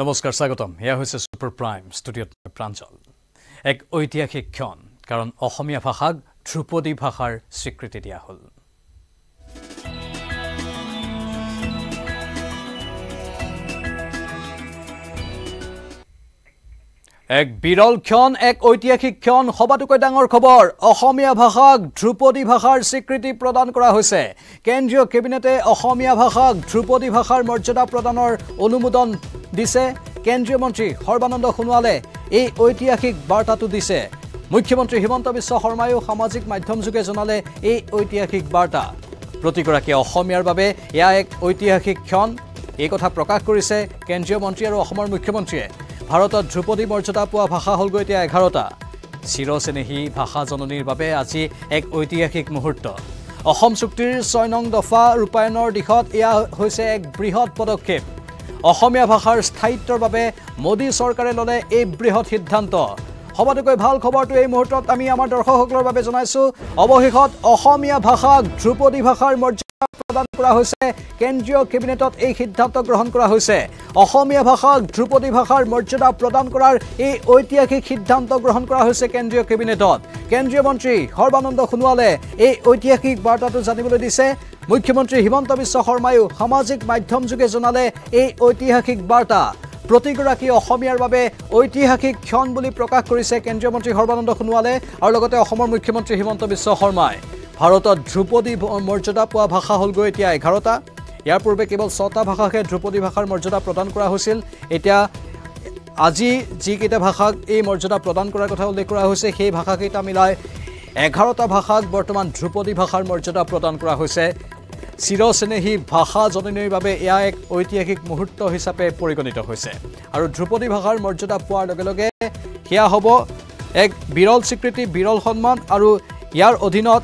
নমস্কাৰ স্বাগতম এয়া হৈছে ছুপাৰ প্ৰাইম ষ্টুডিঅ'ত প্ৰাঞ্জল এক ঐতিহাসিক ক্ষণ কাৰণ অসমীয়া ভাষাক ধ্ৰুপদী ভাষাৰ স্বীকৃতি দিয়া হ'ল এক বিৰল ক্ষণ এক ঐতিহাসিক ক্ষণ সবাতোকৈ ডাঙৰ খবৰ অসমীয়া ভাষাক ধ্ৰুপদী ভাষাৰ স্বীকৃতি প্ৰদান কৰা হৈছে কেন্দ্ৰীয় কেবিনেটে অসমীয়া ভাষাক ধ্ৰুপদী ভাষাৰ মৰ্যাদা প্ৰদানৰ অনুমোদন দিছে কেন্দ্ৰীয় মন্ত্ৰী সৰ্বানন্দ সোণোৱালে এই ঐতিহাসিক বাৰ্তাটো দিছে মুখ্যমন্ত্ৰী হিমন্ত বিশ্ব শৰ্মায়ো সামাজিক মাধ্যমযোগে জনালে এই ঐতিহাসিক বাৰ্তা প্ৰতিগৰাকী অসমীয়াৰ বাবে এয়া এক ঐতিহাসিক ক্ষণ এই কথা প্ৰকাশ কৰিছে কেন্দ্ৰীয় মন্ত্ৰী আৰু অসমৰ মুখ্যমন্ত্ৰীয়ে ভাৰতত ধ্ৰুপদী মৰ্যাদা পোৱা ভাষা হ'লগৈ এতিয়া এঘাৰটা চিৰচেনেহী ভাষা জননীৰ বাবে আজি এক ঐতিহাসিক মুহূৰ্ত অসম চুক্তিৰ ছয় নং দফা ৰূপায়ণৰ দিশত এয়া হৈছে এক বৃহৎ পদক্ষেপ অসমীয়া ভাষাৰ স্থায়িত্বৰ বাবে মোদী চৰকাৰে ল'লে এই বৃহৎ সিদ্ধান্ত সবাতোকৈ ভাল খবৰটো এই মুহূৰ্তত আমি আমাৰ দৰ্শকসকলৰ বাবে জনাইছোঁ অৱশেষত অসমীয়া ভাষাক ধ্ৰুপদী ভাষাৰ মৰ্যাদা প্ৰদান কৰা হৈছে কেন্দ্ৰীয় কেবিনেটত এই সিদ্ধান্ত গ্ৰহণ কৰা হৈছে অসমীয়া ভাষাক ধ্ৰুপদী ভাষাৰ মৰ্যাদা প্ৰদান কৰাৰ এই ঐতিহাসিক সিদ্ধান্ত গ্ৰহণ কৰা হৈছে কেন্দ্ৰীয় কেবিনেটত কেন্দ্ৰীয় মন্ত্ৰী সৰ্বানন্দ সোণোৱালে এই ঐতিহাসিক বাৰ্তাটো জানিবলৈ দিছে মুখ্যমন্ত্ৰী হিমন্ত বিশ্ব শৰ্মায়ো সামাজিক মাধ্যমযোগে জনালে এই ঐতিহাসিক বাৰ্তা প্ৰতিগৰাকী অসমীয়াৰ বাবে ঐতিহাসিক ক্ষণ বুলি প্ৰকাশ কৰিছে কেন্দ্ৰীয় মন্ত্ৰী সৰ্বানন্দ সোণোৱালে আৰু লগতে অসমৰ মুখ্যমন্ত্ৰী হিমন্ত বিশ্ব শৰ্মাই ভাৰতত ধ্ৰুপদী মৰ্যাদা পোৱা ভাষা হ'লগৈ এতিয়া এঘাৰটা ইয়াৰ পূৰ্বে কেৱল ছটা ভাষাকহে ধ্ৰুপদী ভাষাৰ মৰ্যাদা প্ৰদান কৰা হৈছিল এতিয়া আজি যিকেইটা ভাষাক এই মৰ্যাদা প্ৰদান কৰাৰ কথা উল্লেখ কৰা হৈছে সেই ভাষাকেইটা মিলাই এঘাৰটা ভাষাক বৰ্তমান ধ্ৰুপদী ভাষাৰ মৰ্যাদা প্ৰদান কৰা হৈছে চিৰচেনেহী ভাষা জননীৰ বাবে এয়া এক ঐতিহাসিক মুহূৰ্ত হিচাপে পৰিগণিত হৈছে আৰু ধ্ৰুপদী ভাষাৰ মৰ্যাদা পোৱাৰ লগে লগে সেয়া হ'ব এক বিৰল স্বীকৃতি বিৰল সন্মান আৰু ইয়াৰ অধীনত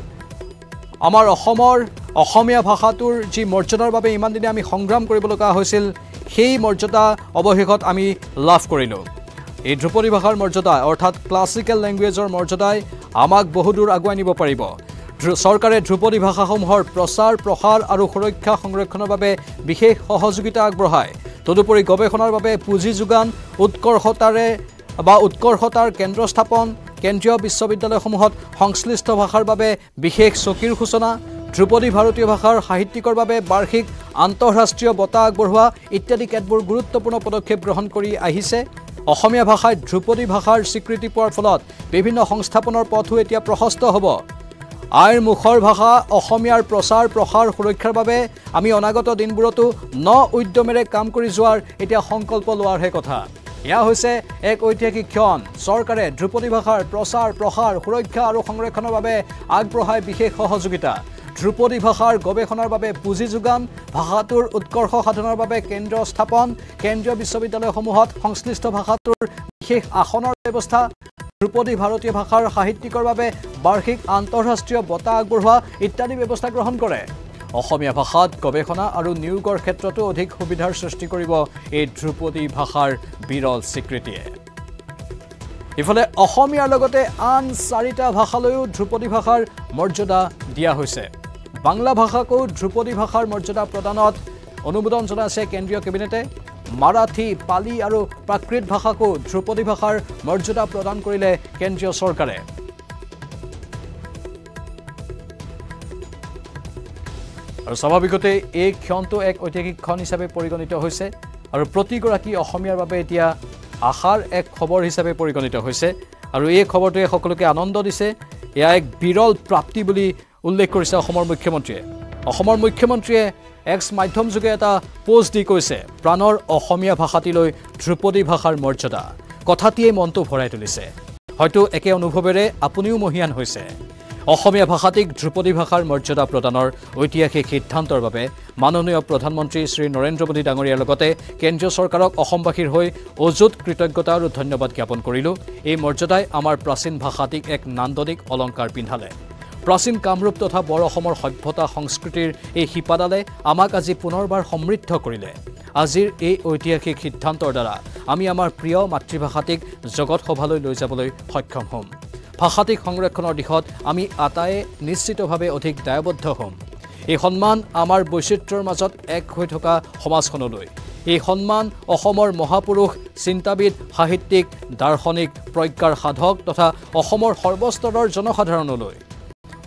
আমাৰ অসমৰ অসমীয়া ভাষাটোৰ যি মৰ্যাদাৰ বাবে ইমান দিনে আমি সংগ্ৰাম কৰিবলগা হৈছিল সেই মৰ্যাদা অৱশেষত আমি লাভ কৰিলোঁ এই ধ্ৰুপদী ভাষাৰ মৰ্যাদা অৰ্থাৎ ক্লাছিকেল লেংগুৱেজৰ মৰ্যাদাই আমাক বহুদূৰ আগুৱাই নিব পাৰিব চৰকাৰে ধ্ৰুপদী ভাষাসমূহৰ প্ৰচাৰ প্ৰসাৰ আৰু সুৰক্ষা সংৰক্ষণৰ বাবে বিশেষ সহযোগিতা আগবঢ়ায় তদুপৰি গৱেষণাৰ বাবে পুঁজি যোগান উৎকৰ্ষতাৰে বা উৎকৰ্ষতাৰ কেন্দ্ৰ স্থাপন কেন্দ্ৰীয় বিশ্ববিদ্যালয়সমূহত সংশ্লিষ্ট ভাষাৰ বাবে বিশেষ চকীৰ সূচনা ধ্ৰুপদী ভাৰতীয় ভাষাৰ সাহিত্যিকৰ বাবে বাৰ্ষিক আন্তঃৰাষ্ট্ৰীয় বঁটা আগবঢ়োৱা ইত্যাদি কেতবোৰ গুৰুত্বপূৰ্ণ পদক্ষেপ গ্ৰহণ কৰি আহিছে অসমীয়া ভাষাই ধ্ৰুপদী ভাষাৰ স্বীকৃতি পোৱাৰ ফলত বিভিন্ন সংস্থাপনৰ পথো এতিয়া প্ৰশস্ত হ'ব আইৰ মুখৰ ভাষা অসমীয়াৰ প্ৰচাৰ প্ৰসাৰ সুৰক্ষাৰ বাবে আমি অনাগত দিনবোৰতো ন উদ্যমেৰে কাম কৰি যোৱাৰ এতিয়া সংকল্প লোৱাৰহে কথা এয়া হৈছে এক ঐতিহাসিক ক্ষণ চৰকাৰে ধ্ৰুপদী ভাষাৰ প্ৰচাৰ প্ৰসাৰ সুৰক্ষা আৰু সংৰক্ষণৰ বাবে আগবঢ়াই বিশেষ সহযোগিতা ধ্ৰুপদী ভাষাৰ গৱেষণাৰ বাবে পুঁজি যোগান ভাষাটোৰ উৎকৰ্ষ সাধনৰ বাবে কেন্দ্ৰ স্থাপন কেন্দ্ৰীয় বিশ্ববিদ্যালয়সমূহত সংশ্লিষ্ট ভাষাটোৰ বিশেষ আসনৰ ব্যৱস্থা ধ্ৰুপদী ভাৰতীয় ভাষাৰ সাহিত্যিকৰ বাবে বাৰ্ষিক আন্তঃৰাষ্ট্ৰীয় বঁটা আগবঢ়োৱা ইত্যাদি ব্যৱস্থা গ্ৰহণ কৰে অসমীয়া ভাষাত গৱেষণা আৰু নিয়োগৰ ক্ষেত্ৰতো অধিক সুবিধাৰ সৃষ্টি কৰিব এই ধ্ৰুপদী ভাষাৰ বিৰল স্বীকৃতিয়ে ইফালে অসমীয়াৰ লগতে আন চাৰিটা ভাষালৈও ধ্ৰুপদী ভাষাৰ মৰ্যাদা দিয়া হৈছে বাংলা ভাষাকো ধ্ৰুপদী ভাষাৰ মৰ্যাদা প্ৰদানত অনুমোদন জনাইছে কেন্দ্ৰীয় কেবিনেটে মাৰাঠী পালি আৰু প্ৰাকৃত ভাষাকো ধ্ৰুপদী ভাষাৰ মৰ্যাদা প্ৰদান কৰিলে কেন্দ্ৰীয় চৰকাৰে আৰু স্বাভাৱিকতে এই ক্ষণটো এক ঐতিহাসিক ক্ষণ হিচাপে পৰিগণিত হৈছে আৰু প্ৰতিগৰাকী অসমীয়াৰ বাবে এতিয়া আশাৰ এক খবৰ হিচাপে পৰিগণিত হৈছে আৰু এই খবৰটোৱে সকলোকে আনন্দ দিছে এয়া এক বিৰল প্ৰাপ্তি বুলি উল্লেখ কৰিছে অসমৰ মুখ্যমন্ত্ৰীয়ে অসমৰ মুখ্যমন্ত্ৰীয়ে এক্স মাধ্যমযোগে এটা পোষ্ট দি কৈছে প্ৰাণৰ অসমীয়া ভাষাটিলৈ ধ্ৰুপদী ভাষাৰ মৰ্যাদা কথাটিয়ে মনটো ভৰাই তুলিছে হয়তো একে অনুভৱেৰে আপুনিও মহিয়ান হৈছে অসমীয়া ভাষাটিক ধ্ৰুপদী ভাষাৰ মৰ্যাদা প্ৰদানৰ ঐতিহাসিক সিদ্ধান্তৰ বাবে মাননীয় প্ৰধানমন্ত্ৰী শ্ৰী নৰেন্দ্ৰ মোদী ডাঙৰীয়াৰ লগতে কেন্দ্ৰীয় চৰকাৰক অসমবাসীৰ হৈ অযুত কৃতজ্ঞতা আৰু ধন্যবাদ জ্ঞাপন কৰিলোঁ এই মৰ্যাদাই আমাৰ প্ৰাচীন ভাষাটিক এক নান্দনিক অলংকাৰ পিন্ধালে প্ৰাচীন কামৰূপ তথা বৰ অসমৰ সভ্যতা সংস্কৃতিৰ এই শিপাডালে আমাক আজি পুনৰবাৰ সমৃদ্ধ কৰিলে আজিৰ এই ঐতিহাসিক সিদ্ধান্তৰ দ্বাৰা আমি আমাৰ প্ৰিয় মাতৃভাষাটিক জগতসভালৈ লৈ যাবলৈ সক্ষম হ'ম ভাষাটিক সংৰক্ষণৰ দিশত আমি আটায়ে নিশ্চিতভাৱে অধিক দায়বদ্ধ হম এই সন্মান আমাৰ বৈচিত্ৰ্যেৰ মাজত এক হৈ থকা সমাজখনলৈ এই সন্মান অসমৰ মহাপুৰুষ চিন্তাবিদ সাহিত্যিক দাৰ্শনিক প্ৰজ্ঞাৰ সাধক তথা অসমৰ সৰ্বস্তৰৰ জনসাধাৰণলৈ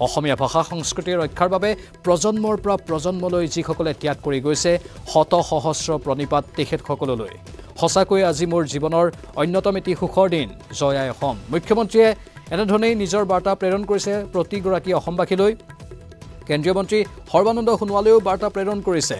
অসমীয়া ভাষা সংস্কৃতি ৰক্ষাৰ বাবে প্ৰজন্মৰ পৰা প্ৰজন্মলৈ যিসকলে ত্যাগ কৰি গৈছে শত সহস্ৰ প্ৰণীপাত তেখেতসকললৈ সঁচাকৈয়ে আজি মোৰ জীৱনৰ অন্যতম এটি সুখৰ দিন জয় অসম মুখ্যমন্ত্ৰীয়ে এনেধৰণেই নিজৰ বাৰ্তা প্ৰেৰণ কৰিছে প্ৰতিগৰাকী অসমবাসীলৈ কেন্দ্ৰীয় মন্ত্ৰী সৰ্বানন্দ সোণোৱালেও বাৰ্তা প্ৰেৰণ কৰিছে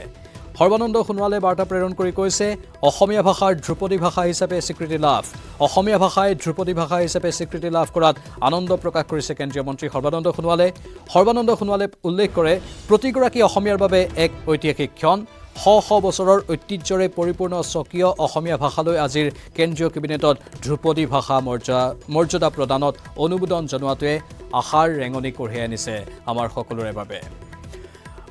সৰ্বানন্দ সোণোৱালে বাৰ্তা প্ৰেৰণ কৰি কৈছে অসমীয়া ভাষাৰ ধ্ৰুপদী ভাষা হিচাপে স্বীকৃতি লাভ অসমীয়া ভাষাই ধ্ৰুপদী ভাষা হিচাপে স্বীকৃতি লাভ কৰাত আনন্দ প্ৰকাশ কৰিছে কেন্দ্ৰীয় মন্ত্ৰী সৰ্বানন্দ সোণোৱালে সৰ্বানন্দ সোণোৱালে উল্লেখ কৰে প্ৰতিগৰাকী অসমীয়াৰ বাবে এক ঐতিহাসিক ক্ষণ শ শ বছৰৰ ঐতিহ্যৰে পৰিপূৰ্ণ স্বকীয় অসমীয়া ভাষালৈ আজিৰ কেন্দ্ৰীয় কেবিনেটত ধ্ৰুপদী ভাষা মৰ্যা মৰ্যাদা প্ৰদানত অনুমোদন জনোৱাটোৱে আশাৰ ৰেঙনি কঢ়িয়াই আনিছে আমাৰ সকলোৰে বাবে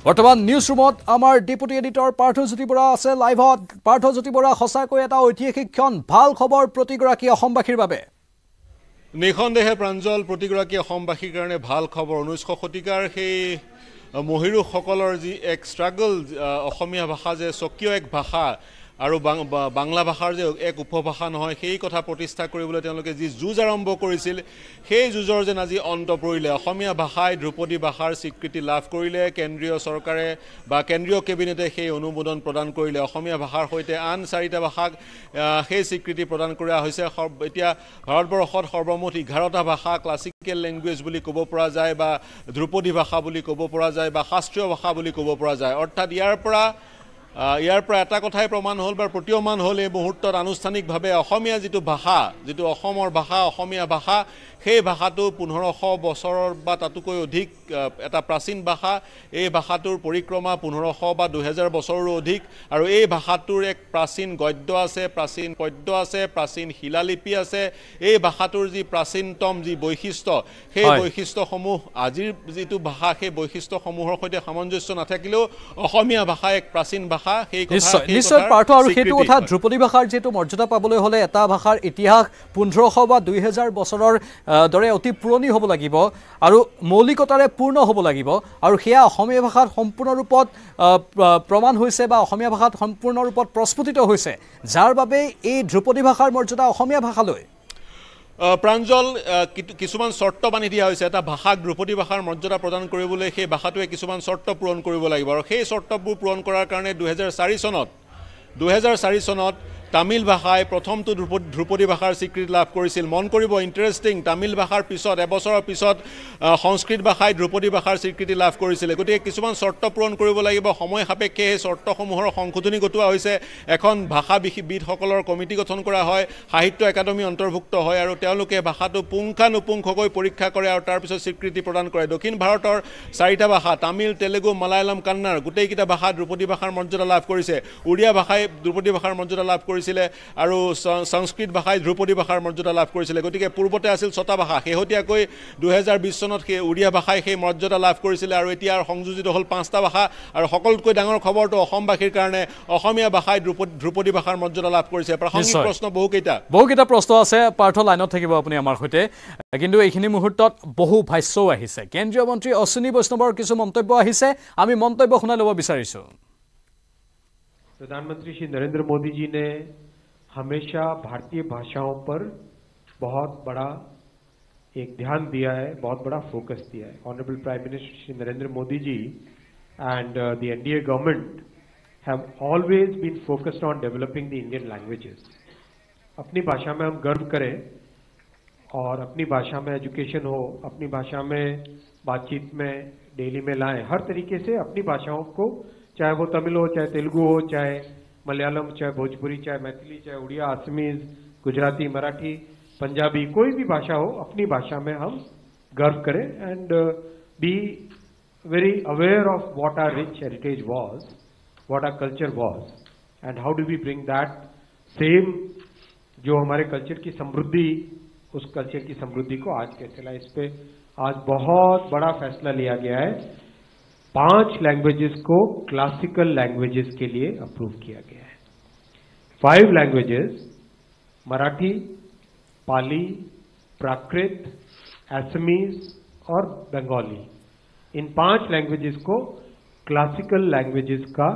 বৰ্তমান নিউজ ৰুমত আমাৰ ডেপুটি এডিটৰ পাৰ্থজ্যোতি বৰা আছে লাইভত পাৰ্থজ্যোতি বৰা সঁচাকৈ এটা ঐতিহাসিক ক্ষণ ভাল খবৰ প্ৰতিগৰাকী অসমবাসীৰ বাবে নিঃসন্দেহে প্ৰাঞ্জল প্ৰতিগৰাকী অসমবাসীৰ কাৰণে ভাল খবৰ ঊনৈছশ শতিকাৰ সেই মহিৰুসকলৰ যি এক ষ্ট্ৰাগল অসমীয়া ভাষা যে স্বকীয় এক ভাষা আৰু বাং বাংলা ভাষাৰ যে এক উপভাষা নহয় সেই কথা প্ৰতিষ্ঠা কৰিবলৈ তেওঁলোকে যি যুঁজ আৰম্ভ কৰিছিল সেই যুঁজৰ যেন আজি অন্ত পৰিলে অসমীয়া ভাষাই ধ্ৰুপদী ভাষাৰ স্বীকৃতি লাভ কৰিলে কেন্দ্ৰীয় চৰকাৰে বা কেন্দ্ৰীয় কেবিনেটে সেই অনুমোদন প্ৰদান কৰিলে অসমীয়া ভাষাৰ সৈতে আন চাৰিটা ভাষাক সেই স্বীকৃতি প্ৰদান কৰা হৈছে এতিয়া ভাৰতবৰ্ষত সৰ্বমুঠ এঘাৰটা ভাষা ক্লাছিকেল লেংগুৱেজ বুলি ক'ব পৰা যায় বা ধ্ৰুপদী ভাষা বুলি ক'ব পৰা যায় বা শাস্ত্ৰীয় ভাষা বুলি ক'ব পৰা যায় অৰ্থাৎ ইয়াৰ পৰা ইয়াৰ পৰা এটা কথাই প্ৰমাণ হ'ল বা প্ৰতীয়মান হ'ল এই মুহূৰ্তত আনুষ্ঠানিকভাৱে অসমীয়া যিটো ভাষা যিটো অসমৰ ভাষা অসমীয়া ভাষা সেই ভাষাটো পোন্ধৰশ বছৰৰ বা তাতোকৈ অধিক এটা প্ৰাচীন ভাষা এই ভাষাটোৰ পৰিক্ৰমা পোন্ধৰশ বা দুহেজাৰ বছৰৰো অধিক আৰু এই ভাষাটোৰ এক প্ৰাচীন গদ্য আছে প্ৰাচীন পদ্য আছে প্ৰাচীন শিলালিপি আছে এই ভাষাটোৰ যি প্ৰাচীনতম যি বৈশিষ্ট্য সেই বৈশিষ্ট্যসমূহ আজিৰ যিটো ভাষা সেই বৈশিষ্ট্যসমূহৰ সৈতে সামঞ্জস্য নাথাকিলেও অসমীয়া ভাষা এক প্ৰাচীন ভাষা সেই নিশ্চয় পাৰ্থ আৰু সেইটো কথা ধ্ৰুপদী ভাষাৰ যিহেতু মৰ্যাদা পাবলৈ হ'লে এটা ভাষাৰ ইতিহাস পোন্ধৰশ বা দুহেজাৰ বছৰৰ দৰে অতি পুৰণি হ'ব লাগিব আৰু মৌলিকতাৰে পূৰ্ণ হ'ব লাগিব আৰু সেয়া অসমীয়া ভাষাত সম্পূৰ্ণৰূপত প্ৰমাণ হৈছে বা অসমীয়া ভাষাত সম্পূৰ্ণৰূপত প্ৰস্ফুটিত হৈছে যাৰ বাবে এই ধ্ৰুপদী ভাষাৰ মৰ্যাদা অসমীয়া ভাষালৈ প্ৰাঞ্জল কিছুমান চৰ্ত বান্ধি দিয়া হৈছে এটা ভাষাক ধ্ৰুপদী ভাষাৰ মৰ্যাদা প্ৰদান কৰিবলৈ সেই ভাষাটোৱে কিছুমান চৰ্ত পূৰণ কৰিব লাগিব আৰু সেই চৰ্তবোৰ পূৰণ কৰাৰ কাৰণে দুহেজাৰ চাৰি চনত দুহেজাৰ চাৰি চনত তামিল ভাষাই প্ৰথমটো ধ্ৰুপ ধ্ৰুপদী ভাষাৰ স্বীকৃতি লাভ কৰিছিল মন কৰিব ইণ্টাৰেষ্টিং তামিল ভাষাৰ পিছত এবছৰৰ পিছত সংস্কৃত ভাষাই ধ্ৰুপদী ভাষাৰ স্বীকৃতি লাভ কৰিছিলে গতিকে কিছুমান চৰ্ত পূৰণ কৰিব লাগিব সময় সাপেক্ষে সেই চৰ্তসমূহৰ সংশোধনী ঘটোৱা হৈছে এখন ভাষা বিষবিদসকলৰ কমিটি গঠন কৰা হয় সাহিত্য একাডেমী অন্তৰ্ভুক্ত হয় আৰু তেওঁলোকে ভাষাটো পুংখানুপুংখকৈ পৰীক্ষা কৰে আৰু তাৰপিছত স্বীকৃতি প্ৰদান কৰে দক্ষিণ ভাৰতৰ চাৰিটা ভাষা তামিল তেলেগু মালায়ালম কান্নাড় গোটেইকেইটা ভাষা ধ্ৰুপদী ভাষাৰ মৰ্যাদা লাভ কৰিছে উৰিয়া ভাষাই ধ্ৰুপদী ভাষাৰ মৰ্যাদা লাভ কৰিছে কৰিছিলে আৰু সংস্কৃত ভাষাই ধ্ৰুপদী ভাষাৰ মৰ্যাদা লাভ কৰিছিলে গতিকে পূৰ্বতে আছিল ছটা ভাষা শেহতীয়াকৈ দুহেজাৰ বিছ চনত সেই উৰিয়া ভাষাই সেই মৰ্যাদা লাভ কৰিছিলে আৰু এতিয়া সংযোজিত হ'ল পাঁচটা ভাষা আৰু সকলোতকৈ ডাঙৰ খবৰটো অসমবাসীৰ কাৰণে অসমীয়া ভাষাই ধ্ৰুপদী ধ্ৰুপদী ভাষাৰ মৰ্যাদা লাভ কৰিছে প্ৰাসংগিক প্ৰশ্ন বহুকেইটা বহুকেইটা প্ৰশ্ন আছে পাৰ্থ লাইনত থাকিব আপুনি আমাৰ সৈতে কিন্তু এইখিনি মুহূৰ্তত বহু ভাষ্যও আহিছে কেন্দ্ৰীয় মন্ত্ৰী অশ্বিনী বৈষ্ণৱৰ কিছু মন্তব্য আহিছে আমি মন্তব্য শুনাই ল'ব বিচাৰিছোঁ प्रधानमंत्री श्री नरेंद्र मोदी जी ने हमेशा भारतीय भाषाओं पर बहुत बड़ा एक ध्यान दिया है बहुत बड़ा फोकस दिया है honourable prime minister Shri Narendra Modi ji and the NDA government have always been focused on developing the Indian languages अपनी भाषा में हम गर्व करें और अपनी भाषा में एजुकेशन हो अपनी भाषा में बातचीत में डेली में लाएं हर तरीके से अपनी भाषाओं को चाहे वो तमिल हो चाहे तेलुगु हो चाहे मलयालम चाहे भोजपुरी चाहे मैथिली चाहे उड़िया असमीज गुजराती मराठी पंजाबी कोई भी भाषा हो अपनी भाषा में हम गर्व करें and be very aware of what our rich heritage was what our culture was and how do we bring that same जो हमारे कल्चर की समृद्धि उस कल्चर की समृद्धि को आज कैसे लाए इस पर आज बहुत बड़ा फैसला लिया गया है पांच लैंग्वेजेस को क्लासिकल लैंग्वेजेस के लिए अप्रूव किया गया है five languages Marathi Pali Prakrit Assamese और बंगाली इन पांच लैंग्वेजेस को क्लासिकल लैंग्वेजेस का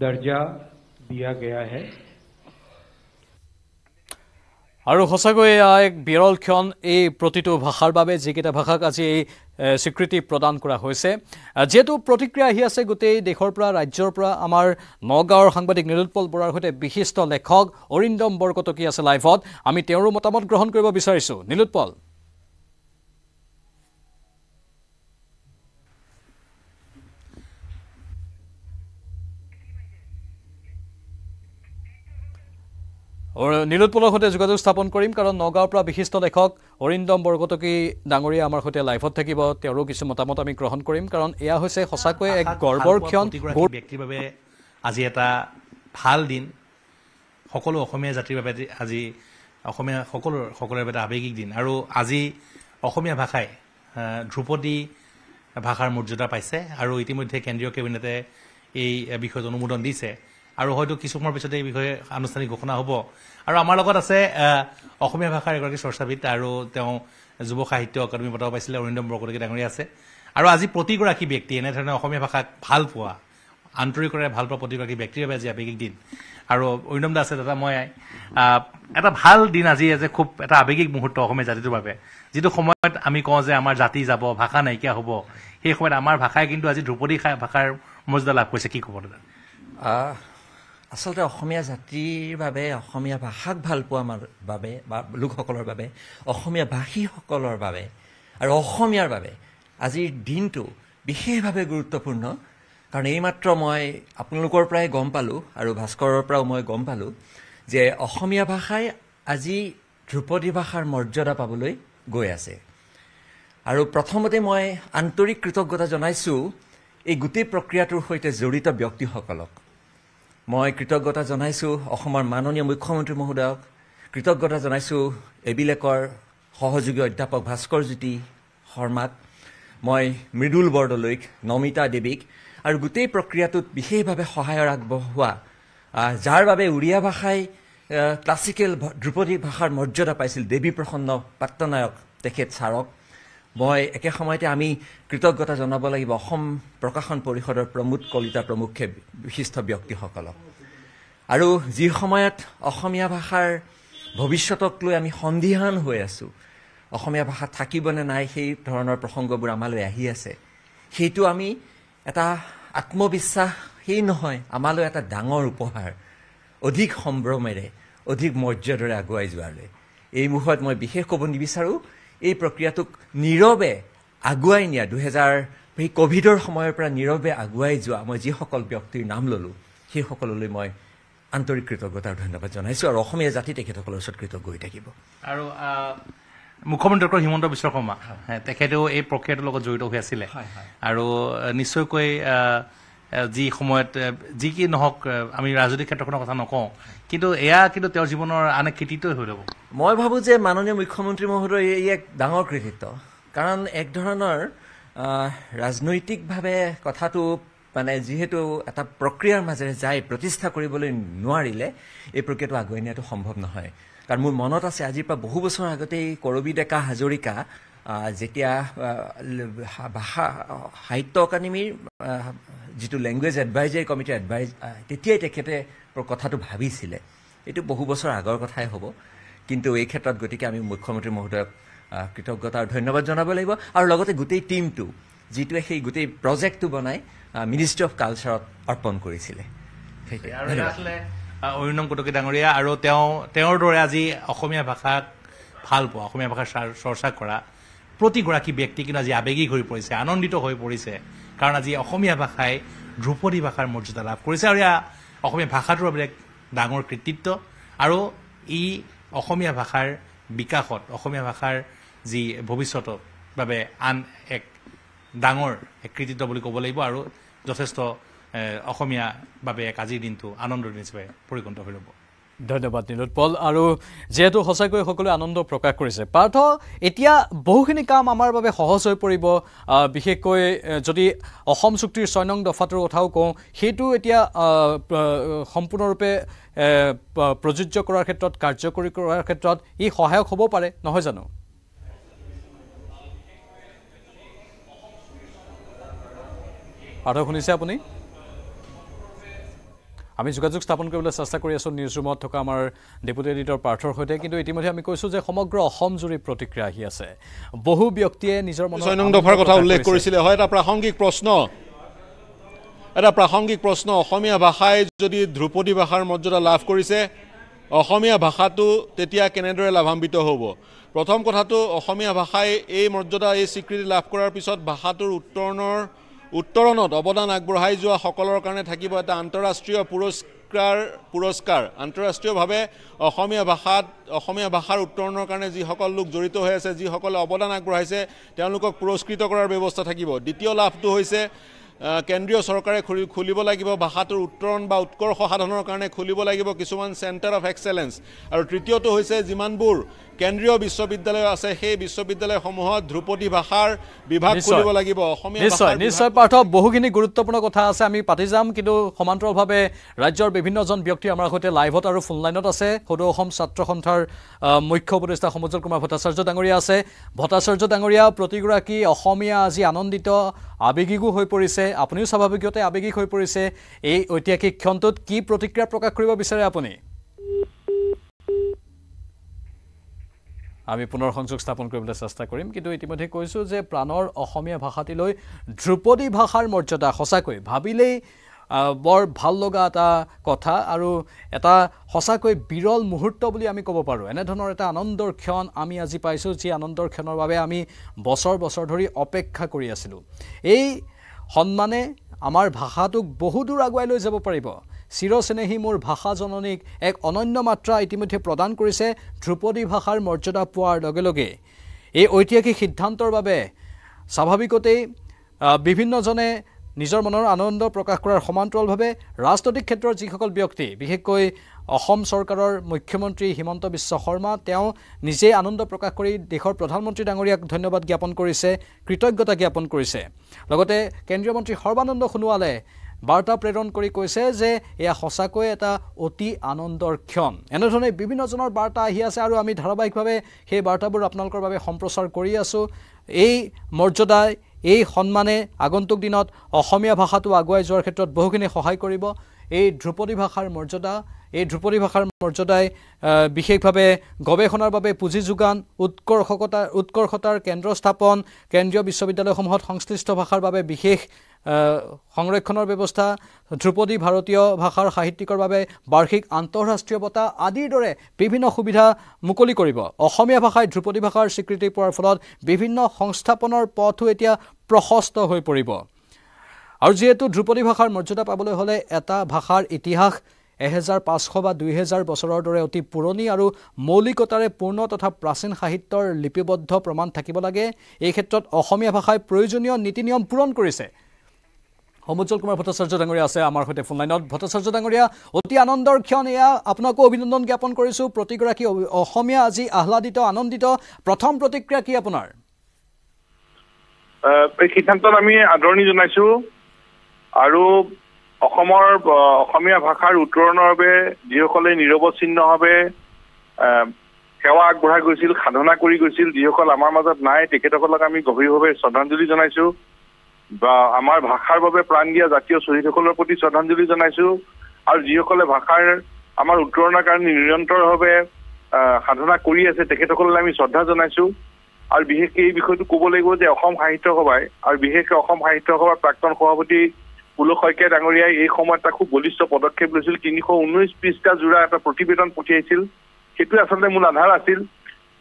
दर्जा दिया गया है আৰু সঁচাকৈ এয়া এক বিৰল ক্ষণ এই প্ৰতিটো ভাষাৰ বাবে যিকেইটা ভাষাক আজি এই স্বীকৃতি প্ৰদান কৰা হৈছে যিহেতু প্ৰতিক্ৰিয়া আহি আছে গোটেই দেশৰ পৰা ৰাজ্যৰ পৰা আমাৰ নগাঁৱৰ সাংবাদিক নীলোৎপল বৰাৰ সৈতে বিশিষ্ট লেখক অৰিন্দম বৰকটকী আছে লাইভত আমি তেওঁৰো মতামত গ্ৰহণ কৰিব বিচাৰিছোঁ নীলোৎপল নীলোৎপলৰ সৈতে যোগাযোগ স্থাপন কৰিম কাৰণ নগাঁৱৰ পৰা বিশিষ্ট লেখক অৰিন্দম বৰগতকী ডাঙৰীয়া আমাৰ সৈতে লাইভত থাকিব তেওঁৰো কিছু মতামত আমি গ্ৰহণ কৰিম কাৰণ এয়া হৈছে সঁচাকৈয়ে এক গৰ্বৰ ক্ষণ ব্যক্তিৰ বাবে আজি এটা ভাল দিন সকলো অসমীয়া জাতিৰ বাবে আজি অসমীয়া সকলো সকলোৰে বাবে আৱেগিক দিন আৰু আজি অসমীয়া ভাষাই ধ্ৰুপদী ভাষাৰ মৰ্যাদা পাইছে আৰু ইতিমধ্যে কেন্দ্ৰীয় কেবিনেটে এই বিষয়ত অনুমোদন দিছে আৰু হয়তো কিছু সময়ৰ পিছতে এই বিষয়ে আনুষ্ঠানিক ঘোষণা হ'ব আৰু আমাৰ লগত আছে অসমীয়া ভাষাৰ এগৰাকী চৰ্চাবিদ আৰু তেওঁ যুৱ সাহিত্য একাডেমী বঁটাও পাইছিলে অৰিন্দম বৰকটকী ডাঙৰীয়া আছে আৰু আজি প্ৰতিগৰাকী ব্যক্তি এনেধৰণে অসমীয়া ভাষাক ভাল পোৱা আন্তৰিকতাৰে ভাল পোৱা প্ৰতিগৰাকী ব্যক্তিৰ বাবে আজি আৱেগিক দিন আৰু অৰিন্দম দা আছে দাদা মই এটা ভাল দিন আজি যে খুব এটা আৱেগিক মুহূৰ্ত অসমীয়া জাতিটোৰ বাবে যিটো সময়ত আমি কওঁ যে আমাৰ জাতি যাব ভাষা নাইকিয়া হ'ব সেই সময়ত আমাৰ ভাষাই কিন্তু আজি ধ্ৰুপদী ভাষাৰ মৰ্যাদা লাভ কৰিছে কি ক'ব দাদা আচলতে অসমীয়া জাতিৰ বাবে অসমীয়া ভাষাক ভাল পোৱা বাবে বা লোকসকলৰ বাবে অসমীয়া ভাষীসকলৰ বাবে আৰু অসমীয়াৰ বাবে আজিৰ দিনটো বিশেষভাৱে গুৰুত্বপূৰ্ণ কাৰণ এইমাত্ৰ মই আপোনালোকৰ পৰাই গম পালোঁ আৰু ভাস্কৰৰ পৰাও মই গম পালোঁ যে অসমীয়া ভাষাই আজি ধ্ৰুপদী ভাষাৰ মৰ্যাদা পাবলৈ গৈ আছে আৰু প্ৰথমতে মই আন্তৰিক কৃতজ্ঞতা জনাইছোঁ এই গোটেই প্ৰক্ৰিয়াটোৰ সৈতে জড়িত ব্যক্তিসকলক মই কৃতজ্ঞতা জনাইছোঁ অসমৰ মাননীয় মুখ্যমন্ত্ৰী মহোদয়ক কৃতজ্ঞতা জনাইছোঁ এবিলেকৰ সহযোগী অধ্যাপক ভাস্কৰ জ্যোতি শৰ্মাক মই মৃদুল বৰদলৈক নমিতা দেৱীক আৰু গোটেই প্ৰক্ৰিয়াটোত বিশেষভাৱে সহায়ৰ আগবঢ়োৱা যাৰ বাবে উৰিয়া ভাষাই ক্লাছিকেল ধ্ৰুপদী ভাষাৰ মৰ্যাদা পাইছিল দেৱী প্ৰসন্ন পাট্টনায়ক তেখেত ছাৰক মই একে সময়তে আমি কৃতজ্ঞতা জনাব লাগিব অসম প্ৰকাশন পৰিষদৰ প্ৰমোদ কলিতা প্ৰমুখ্যে বিশিষ্ট ব্যক্তিসকলক আৰু যি সময়ত অসমীয়া ভাষাৰ ভৱিষ্যতক লৈ আমি সন্দিহান হৈ আছো অসমীয়া ভাষা থাকিব নে নাই সেই ধৰণৰ প্ৰসংগবোৰ আমালৈ আহি আছে সেইটো আমি এটা আত্মবিশ্বাসেই নহয় আমালৈ এটা ডাঙৰ উপহাৰ অধিক সম্ভ্ৰমেৰে অধিক মৰ্যাদাৰে আগুৱাই যোৱালৈ এই মুখত মই বিশেষ ক'ব নিবিচাৰোঁ এই প্ৰক্ৰিয়াটোক নীৰৱে আগুৱাই নিয়া দুহেজাৰ সেই কভিডৰ সময়ৰ পৰা নীৰৱে আগুৱাই যোৱা মই যিসকল ব্যক্তিৰ নাম ল'লোঁ সেইসকললৈ মই আন্তৰিক কৃতজ্ঞতাৰ ধন্যবাদ জনাইছোঁ আৰু অসমীয়া জাতি তেখেতসকলৰ ওচৰত কৃতজ্ঞ হৈ থাকিব আৰু মুখ্যমন্ত্ৰী ডক্টৰ হিমন্ত বিশ্ব শৰ্মা তেখেতেও এই প্ৰক্ৰিয়াটোৰ লগত জড়িত হৈ আছিলে আৰু নিশ্চয়কৈ যি সময়ত যি কি নহওক আমি ৰাজনৈতিক ক্ষেত্ৰখনৰ কথা নকওঁ কিন্তু এয়া কিন্তু তেওঁৰ জীৱনৰ আন এক কৃতিত্বই হৈ ল'ব মই ভাবোঁ যে মাননীয় মুখ্যমন্ত্ৰী মহোদয় ই এক ডাঙৰ কৃতিত্ব কাৰণ এক ধৰণৰ ৰাজনৈতিকভাৱে কথাটো মানে যিহেতু এটা প্ৰক্ৰিয়াৰ মাজেৰে যাই প্ৰতিষ্ঠা কৰিবলৈ নোৱাৰিলে এই প্ৰক্ৰিয়াটো আগুৱাই নিয়াটো সম্ভৱ নহয় কাৰণ মোৰ মনত আছে আজিৰ পৰা বহু বছৰ আগতেই কৰবি ডেকা হাজৰিকা যেতিয়া ভাষা সাহিত্য একাডেমীৰ যিটো লেংগুৱেজ এডভাইজাৰী কমিটি এডভাইজ তেতিয়াই তেখেতে কথাটো ভাবিছিলে এইটো বহু বছৰ আগৰ কথাই হ'ব কিন্তু এই ক্ষেত্ৰত গতিকে আমি মুখ্যমন্ত্ৰী মহোদয়ক কৃতজ্ঞতা আৰু ধন্যবাদ জনাব লাগিব আৰু লগতে গোটেই টীমটো যিটোৱে সেই গোটেই প্ৰজেক্টটো বনাই মিনিষ্ট্ৰী অফ কালচাৰত অৰ্পণ কৰিছিলে অৰিণম কটকী ডাঙৰীয়া আৰু তেওঁ তেওঁৰ দৰে আজি অসমীয়া ভাষাক ভাল পোৱা অসমীয়া ভাষাৰ চৰ্চা কৰা প্ৰতিগৰাকী ব্যক্তি কিন্তু আজি আৱেগিক হৈ পৰিছে আনন্দিত হৈ পৰিছে কাৰণ আজি অসমীয়া ভাষাই ধ্ৰুপদী ভাষাৰ মৰ্যাদা লাভ কৰিছে আৰু এয়া অসমীয়া ভাষাটোৰ বাবে এক ডাঙৰ কৃতিত্ব আৰু ই অসমীয়া ভাষাৰ বিকাশত অসমীয়া ভাষাৰ যি ভৱিষ্যতৰ বাবে আন এক ডাঙৰ এক কৃতিত্ব বুলি ক'ব লাগিব আৰু যথেষ্ট অসমীয়া বাবে এক আজিৰ দিনটো আনন্দৰ দিন হিচাপে পৰিগণিত হৈ ল'ব ধন্যবাদ নীলোৎ আৰু যিহেতু সঁচাকৈ সকলোৱে আনন্দ প্ৰকাশ কৰিছে পাৰ্থ এতিয়া বহুখিনি কাম আমাৰ বাবে সহজ হৈ পৰিব বিশেষকৈ যদি অসম চুক্তিৰ ছয় নং দফাটোৰ কথাও কওঁ সেইটো এতিয়া সম্পূৰ্ণৰূপে প্ৰযোজ্য কৰাৰ ক্ষেত্ৰত কাৰ্যকৰী কৰাৰ ক্ষেত্ৰত ই সহায়ক হ'ব পাৰে নহয় জানো পাৰ্থ শুনিছে আপুনি আমি যোগাযোগ স্থাপন কৰিবলৈ চেষ্টা কৰি আছোঁ নিউজ ৰুমত থকা আমাৰ ডেপুটি এডিটৰ পাৰ্থৰ সৈতে কিন্তু ইতিমধ্যে আমি কৈছোঁ যে সমগ্ৰ অসম জুৰি প্ৰতিক্ৰিয়া আহি আছে বহু ব্যক্তিয়ে নিজৰ মনত ছয় দফাৰ কথা উল্লেখ কৰিছিলে হয় এটা প্ৰাসংগিক প্ৰশ্ন এটা প্ৰাসংগিক প্ৰশ্ন অসমীয়া ভাষাই যদি ধ্ৰুপদী ভাষাৰ মৰ্যাদা লাভ কৰিছে অসমীয়া ভাষাটো তেতিয়া কেনেদৰে লাভান্বিত হ'ব প্ৰথম কথাটো অসমীয়া ভাষাই এই মৰ্যাদা এই স্বীকৃতি লাভ কৰাৰ পিছত ভাষাটোৰ উত্তৰণৰ উত্তৰণত অৱদান আগবঢ়াই যোৱা সকলৰ কাৰণে থাকিব এটা আন্তঃৰাষ্ট্ৰীয় পুৰস্কাৰ পুৰস্কাৰ আন্তঃৰাষ্ট্ৰীয়ভাৱে অসমীয়া ভাষাত অসমীয়া ভাষাৰ উত্তৰণৰ কাৰণে যিসকল লোক জড়িত হৈ আছে যিসকলে অৱদান আগবঢ়াইছে তেওঁলোকক পুৰস্কৃত কৰাৰ ব্যৱস্থা থাকিব দ্বিতীয় লাভটো হৈছে কেন্দ্ৰীয় চৰকাৰে খুলি খুলিব লাগিব ভাষাটোৰ উত্তৰণ বা উৎকৰ্ষ সাধনৰ কাৰণে খুলিব লাগিব কিছুমান চেণ্টাৰ অফ এক্সেলেঞ্চ আৰু তৃতীয়টো হৈছে যিমানবোৰ কেন্দ্ৰীয় বিশ্ববিদ্যালয় আছে সেই বিশ্ববিদ্যালয়সমূহত ধ্ৰুপদী ভাষাৰ বিভাগ কৰিব লাগিব অসমীয়া নিশ্চয় নিশ্চয় পাৰ্থ বহুখিনি গুৰুত্বপূৰ্ণ কথা আছে আমি পাতি যাম কিন্তু সমান্তৰালভাৱে ৰাজ্যৰ বিভিন্নজন ব্যক্তি আমাৰ সৈতে লাইভত আৰু ফোনলাইনত আছে সদৌ অসম ছাত্ৰ সন্থাৰ মুখ্য উপদেষ্টা সমজল কুমাৰ ভট্টাচাৰ্য ডাঙৰীয়া আছে ভট্টাচাৰ্য ডাঙৰীয়া প্ৰতিগৰাকী অসমীয়া আজি আনন্দিত আৱেগিকো হৈ পৰিছে আপুনিও স্বাভাৱিকতে আৱেগিক হৈ পৰিছে এই ঐতিহাসিক ক্ষণটোত কি প্ৰতিক্ৰিয়া প্ৰকাশ কৰিব বিচাৰে আপুনি আমি পুনৰ সংযোগ স্থাপন কৰিবলৈ চেষ্টা কৰিম কিন্তু ইতিমধ্যে কৈছোঁ যে প্ৰাণৰ অসমীয়া ভাষাটিলৈ ধ্ৰুপদী ভাষাৰ মৰ্যাদা সঁচাকৈ ভাবিলেই বৰ ভাল লগা এটা কথা আৰু এটা সঁচাকৈ বিৰল মুহূৰ্ত বুলি আমি ক'ব পাৰোঁ এনেধৰণৰ এটা আনন্দৰ ক্ষণ আমি আজি পাইছোঁ যি আনন্দৰ ক্ষণৰ বাবে আমি বছৰ বছৰ ধৰি অপেক্ষা কৰি আছিলোঁ এই সন্মানে আমাৰ ভাষাটোক বহু দূৰ আগুৱাই লৈ যাব পাৰিব চিৰচেনেহী মোৰ ভাষা জননীক এক অনন্য মাত্ৰা ইতিমধ্যে প্ৰদান কৰিছে ধ্ৰুপদী ভাষাৰ মৰ্যাদা পোৱাৰ লগে লগে এই ঐতিহাসিক সিদ্ধান্তৰ বাবে স্বাভাৱিকতেই বিভিন্নজনে নিজৰ মনৰ আনন্দ প্ৰকাশ কৰাৰ সমান্তৰালভাৱে ৰাজনৈতিক ক্ষেত্ৰৰ যিসকল ব্যক্তি বিশেষকৈ অসম চৰকাৰৰ মুখ্যমন্ত্ৰী হিমন্ত বিশ্ব শৰ্মা তেওঁ নিজেই আনন্দ প্ৰকাশ কৰি দেশৰ প্ৰধানমন্ত্ৰী ডাঙৰীয়াক ধন্যবাদ জ্ঞাপন কৰিছে কৃতজ্ঞতা জ্ঞাপন কৰিছে লগতে কেন্দ্ৰীয় মন্ত্ৰী সৰ্বানন্দ সোণোৱালে বাৰ্তা প্ৰেৰণ কৰি কৈছে যে এয়া সঁচাকৈ এটা অতি আনন্দৰ ক্ষণ এনেধৰণে বিভিন্নজনৰ বাৰ্তা আহি আছে আৰু আমি ধাৰাবাহিকভাৱে সেই বাৰ্তাবোৰ আপোনালোকৰ বাবে সম্প্ৰচাৰ কৰি আছোঁ এই মৰ্যাদাই এই সন্মানে আগন্তুক দিনত অসমীয়া ভাষাটো আগুৱাই যোৱাৰ ক্ষেত্ৰত বহুখিনি সহায় কৰিব এই ধ্ৰুপদী ভাষাৰ মৰ্যাদা এই ধ্ৰুপদী ভাষাৰ মৰ্যাদাই বিশেষভাৱে গৱেষণাৰ বাবে পুঁজি যোগান উৎকৰ্ষকতা উৎকৰ্ষতাৰ কেন্দ্ৰ স্থাপন কেন্দ্ৰীয় বিশ্ববিদ্যালয়সমূহত সংশ্লিষ্ট ভাষাৰ বাবে বিশেষ সংৰক্ষণৰ ব্যৱস্থা ধ্ৰুপদী ভাৰতীয় ভাষাৰ সাহিত্যিকৰ বাবে বাৰ্ষিক আন্তঃৰাষ্ট্ৰীয় বঁটা আদিৰ দৰে বিভিন্ন সুবিধা মুকলি কৰিব অসমীয়া ভাষাই ধ্ৰুপদী ভাষাৰ স্বীকৃতি পোৱাৰ ফলত বিভিন্ন সংস্থাপনৰ পথো এতিয়া প্ৰশস্ত হৈ পৰিব আৰু যিহেতু ধ্ৰুপদী ভাষাৰ মৰ্যাদা পাবলৈ হ'লে এটা ভাষাৰ ইতিহাস এহেজাৰ পাঁচশ বা দুহেজাৰ বছৰৰ দৰে অতি পুৰণি আৰু মৌলিকতাৰে পূৰ্ণ তথা প্ৰাচীন সাহিত্যৰ লিপিবদ্ধ প্ৰমাণ থাকিব লাগে এই ক্ষেত্ৰত অসমীয়া ভাষাই প্ৰয়োজনীয় নীতি নিয়ম পূৰণ কৰিছে সমুজ্জ্বল কুমাৰ ভট্টাচাৰ্য ডাঙৰীয়া আছে আমাৰ সৈতে ফোনলাইনত ভট্টাচাৰ্য ডাঙৰীয়া অতি আনন্দৰ ক্ষণ এয়া আপোনাকো অভিনন্দন জ্ঞাপন কৰিছোঁ প্ৰতিগৰাকী অসমীয়া আজি আহ্লাদিত আনন্দিত প্ৰথম প্ৰতিক্ৰিয়া কি আপোনাৰ এই সিদ্ধান্তত আমি আদৰণি জনাইছোঁ আৰু অসমৰ অসমীয়া ভাষাৰ উত্তৰণৰ বাবে যিসকলে নিৰৱচ্ছিন্নভাৱে সেৱা আগবঢ়াই গৈছিল সাধনা কৰি গৈছিল যিসকল আমাৰ মাজত নাই তেখেতসকলক আমি গভীৰভাৱে শ্ৰদ্ধাঞ্জলি জনাইছোঁ বা আমাৰ ভাষাৰ বাবে প্ৰাণ দিয়া জাতীয় শ্বহীদসকলৰ প্ৰতি শ্ৰদ্ধাঞ্জলি জনাইছো আৰু যিসকলে ভাষাৰ আমাৰ উত্তৰণৰ কাৰণে নিৰন্তৰভাৱে সাধনা কৰি আছে তেখেতসকললৈ আমি শ্ৰদ্ধা জনাইছো আৰু বিশেষকে এই বিষয়টো ক'ব লাগিব যে অসম সাহিত্য সভাই আৰু বিশেষকে অসম সাহিত্য সভাৰ প্ৰাক্তন সভাপতি পুল শইকীয়া ডাঙৰীয়াই এই সময়ত এটা খুব বলিষ্ঠ পদক্ষেপ লৈছিল তিনিশ ঊনৈছ পৃষ্ঠা যোৰা এটা প্ৰতিবেদন পঠিয়াইছিল সেইটোৱে আচলতে মূল আধাৰ আছিল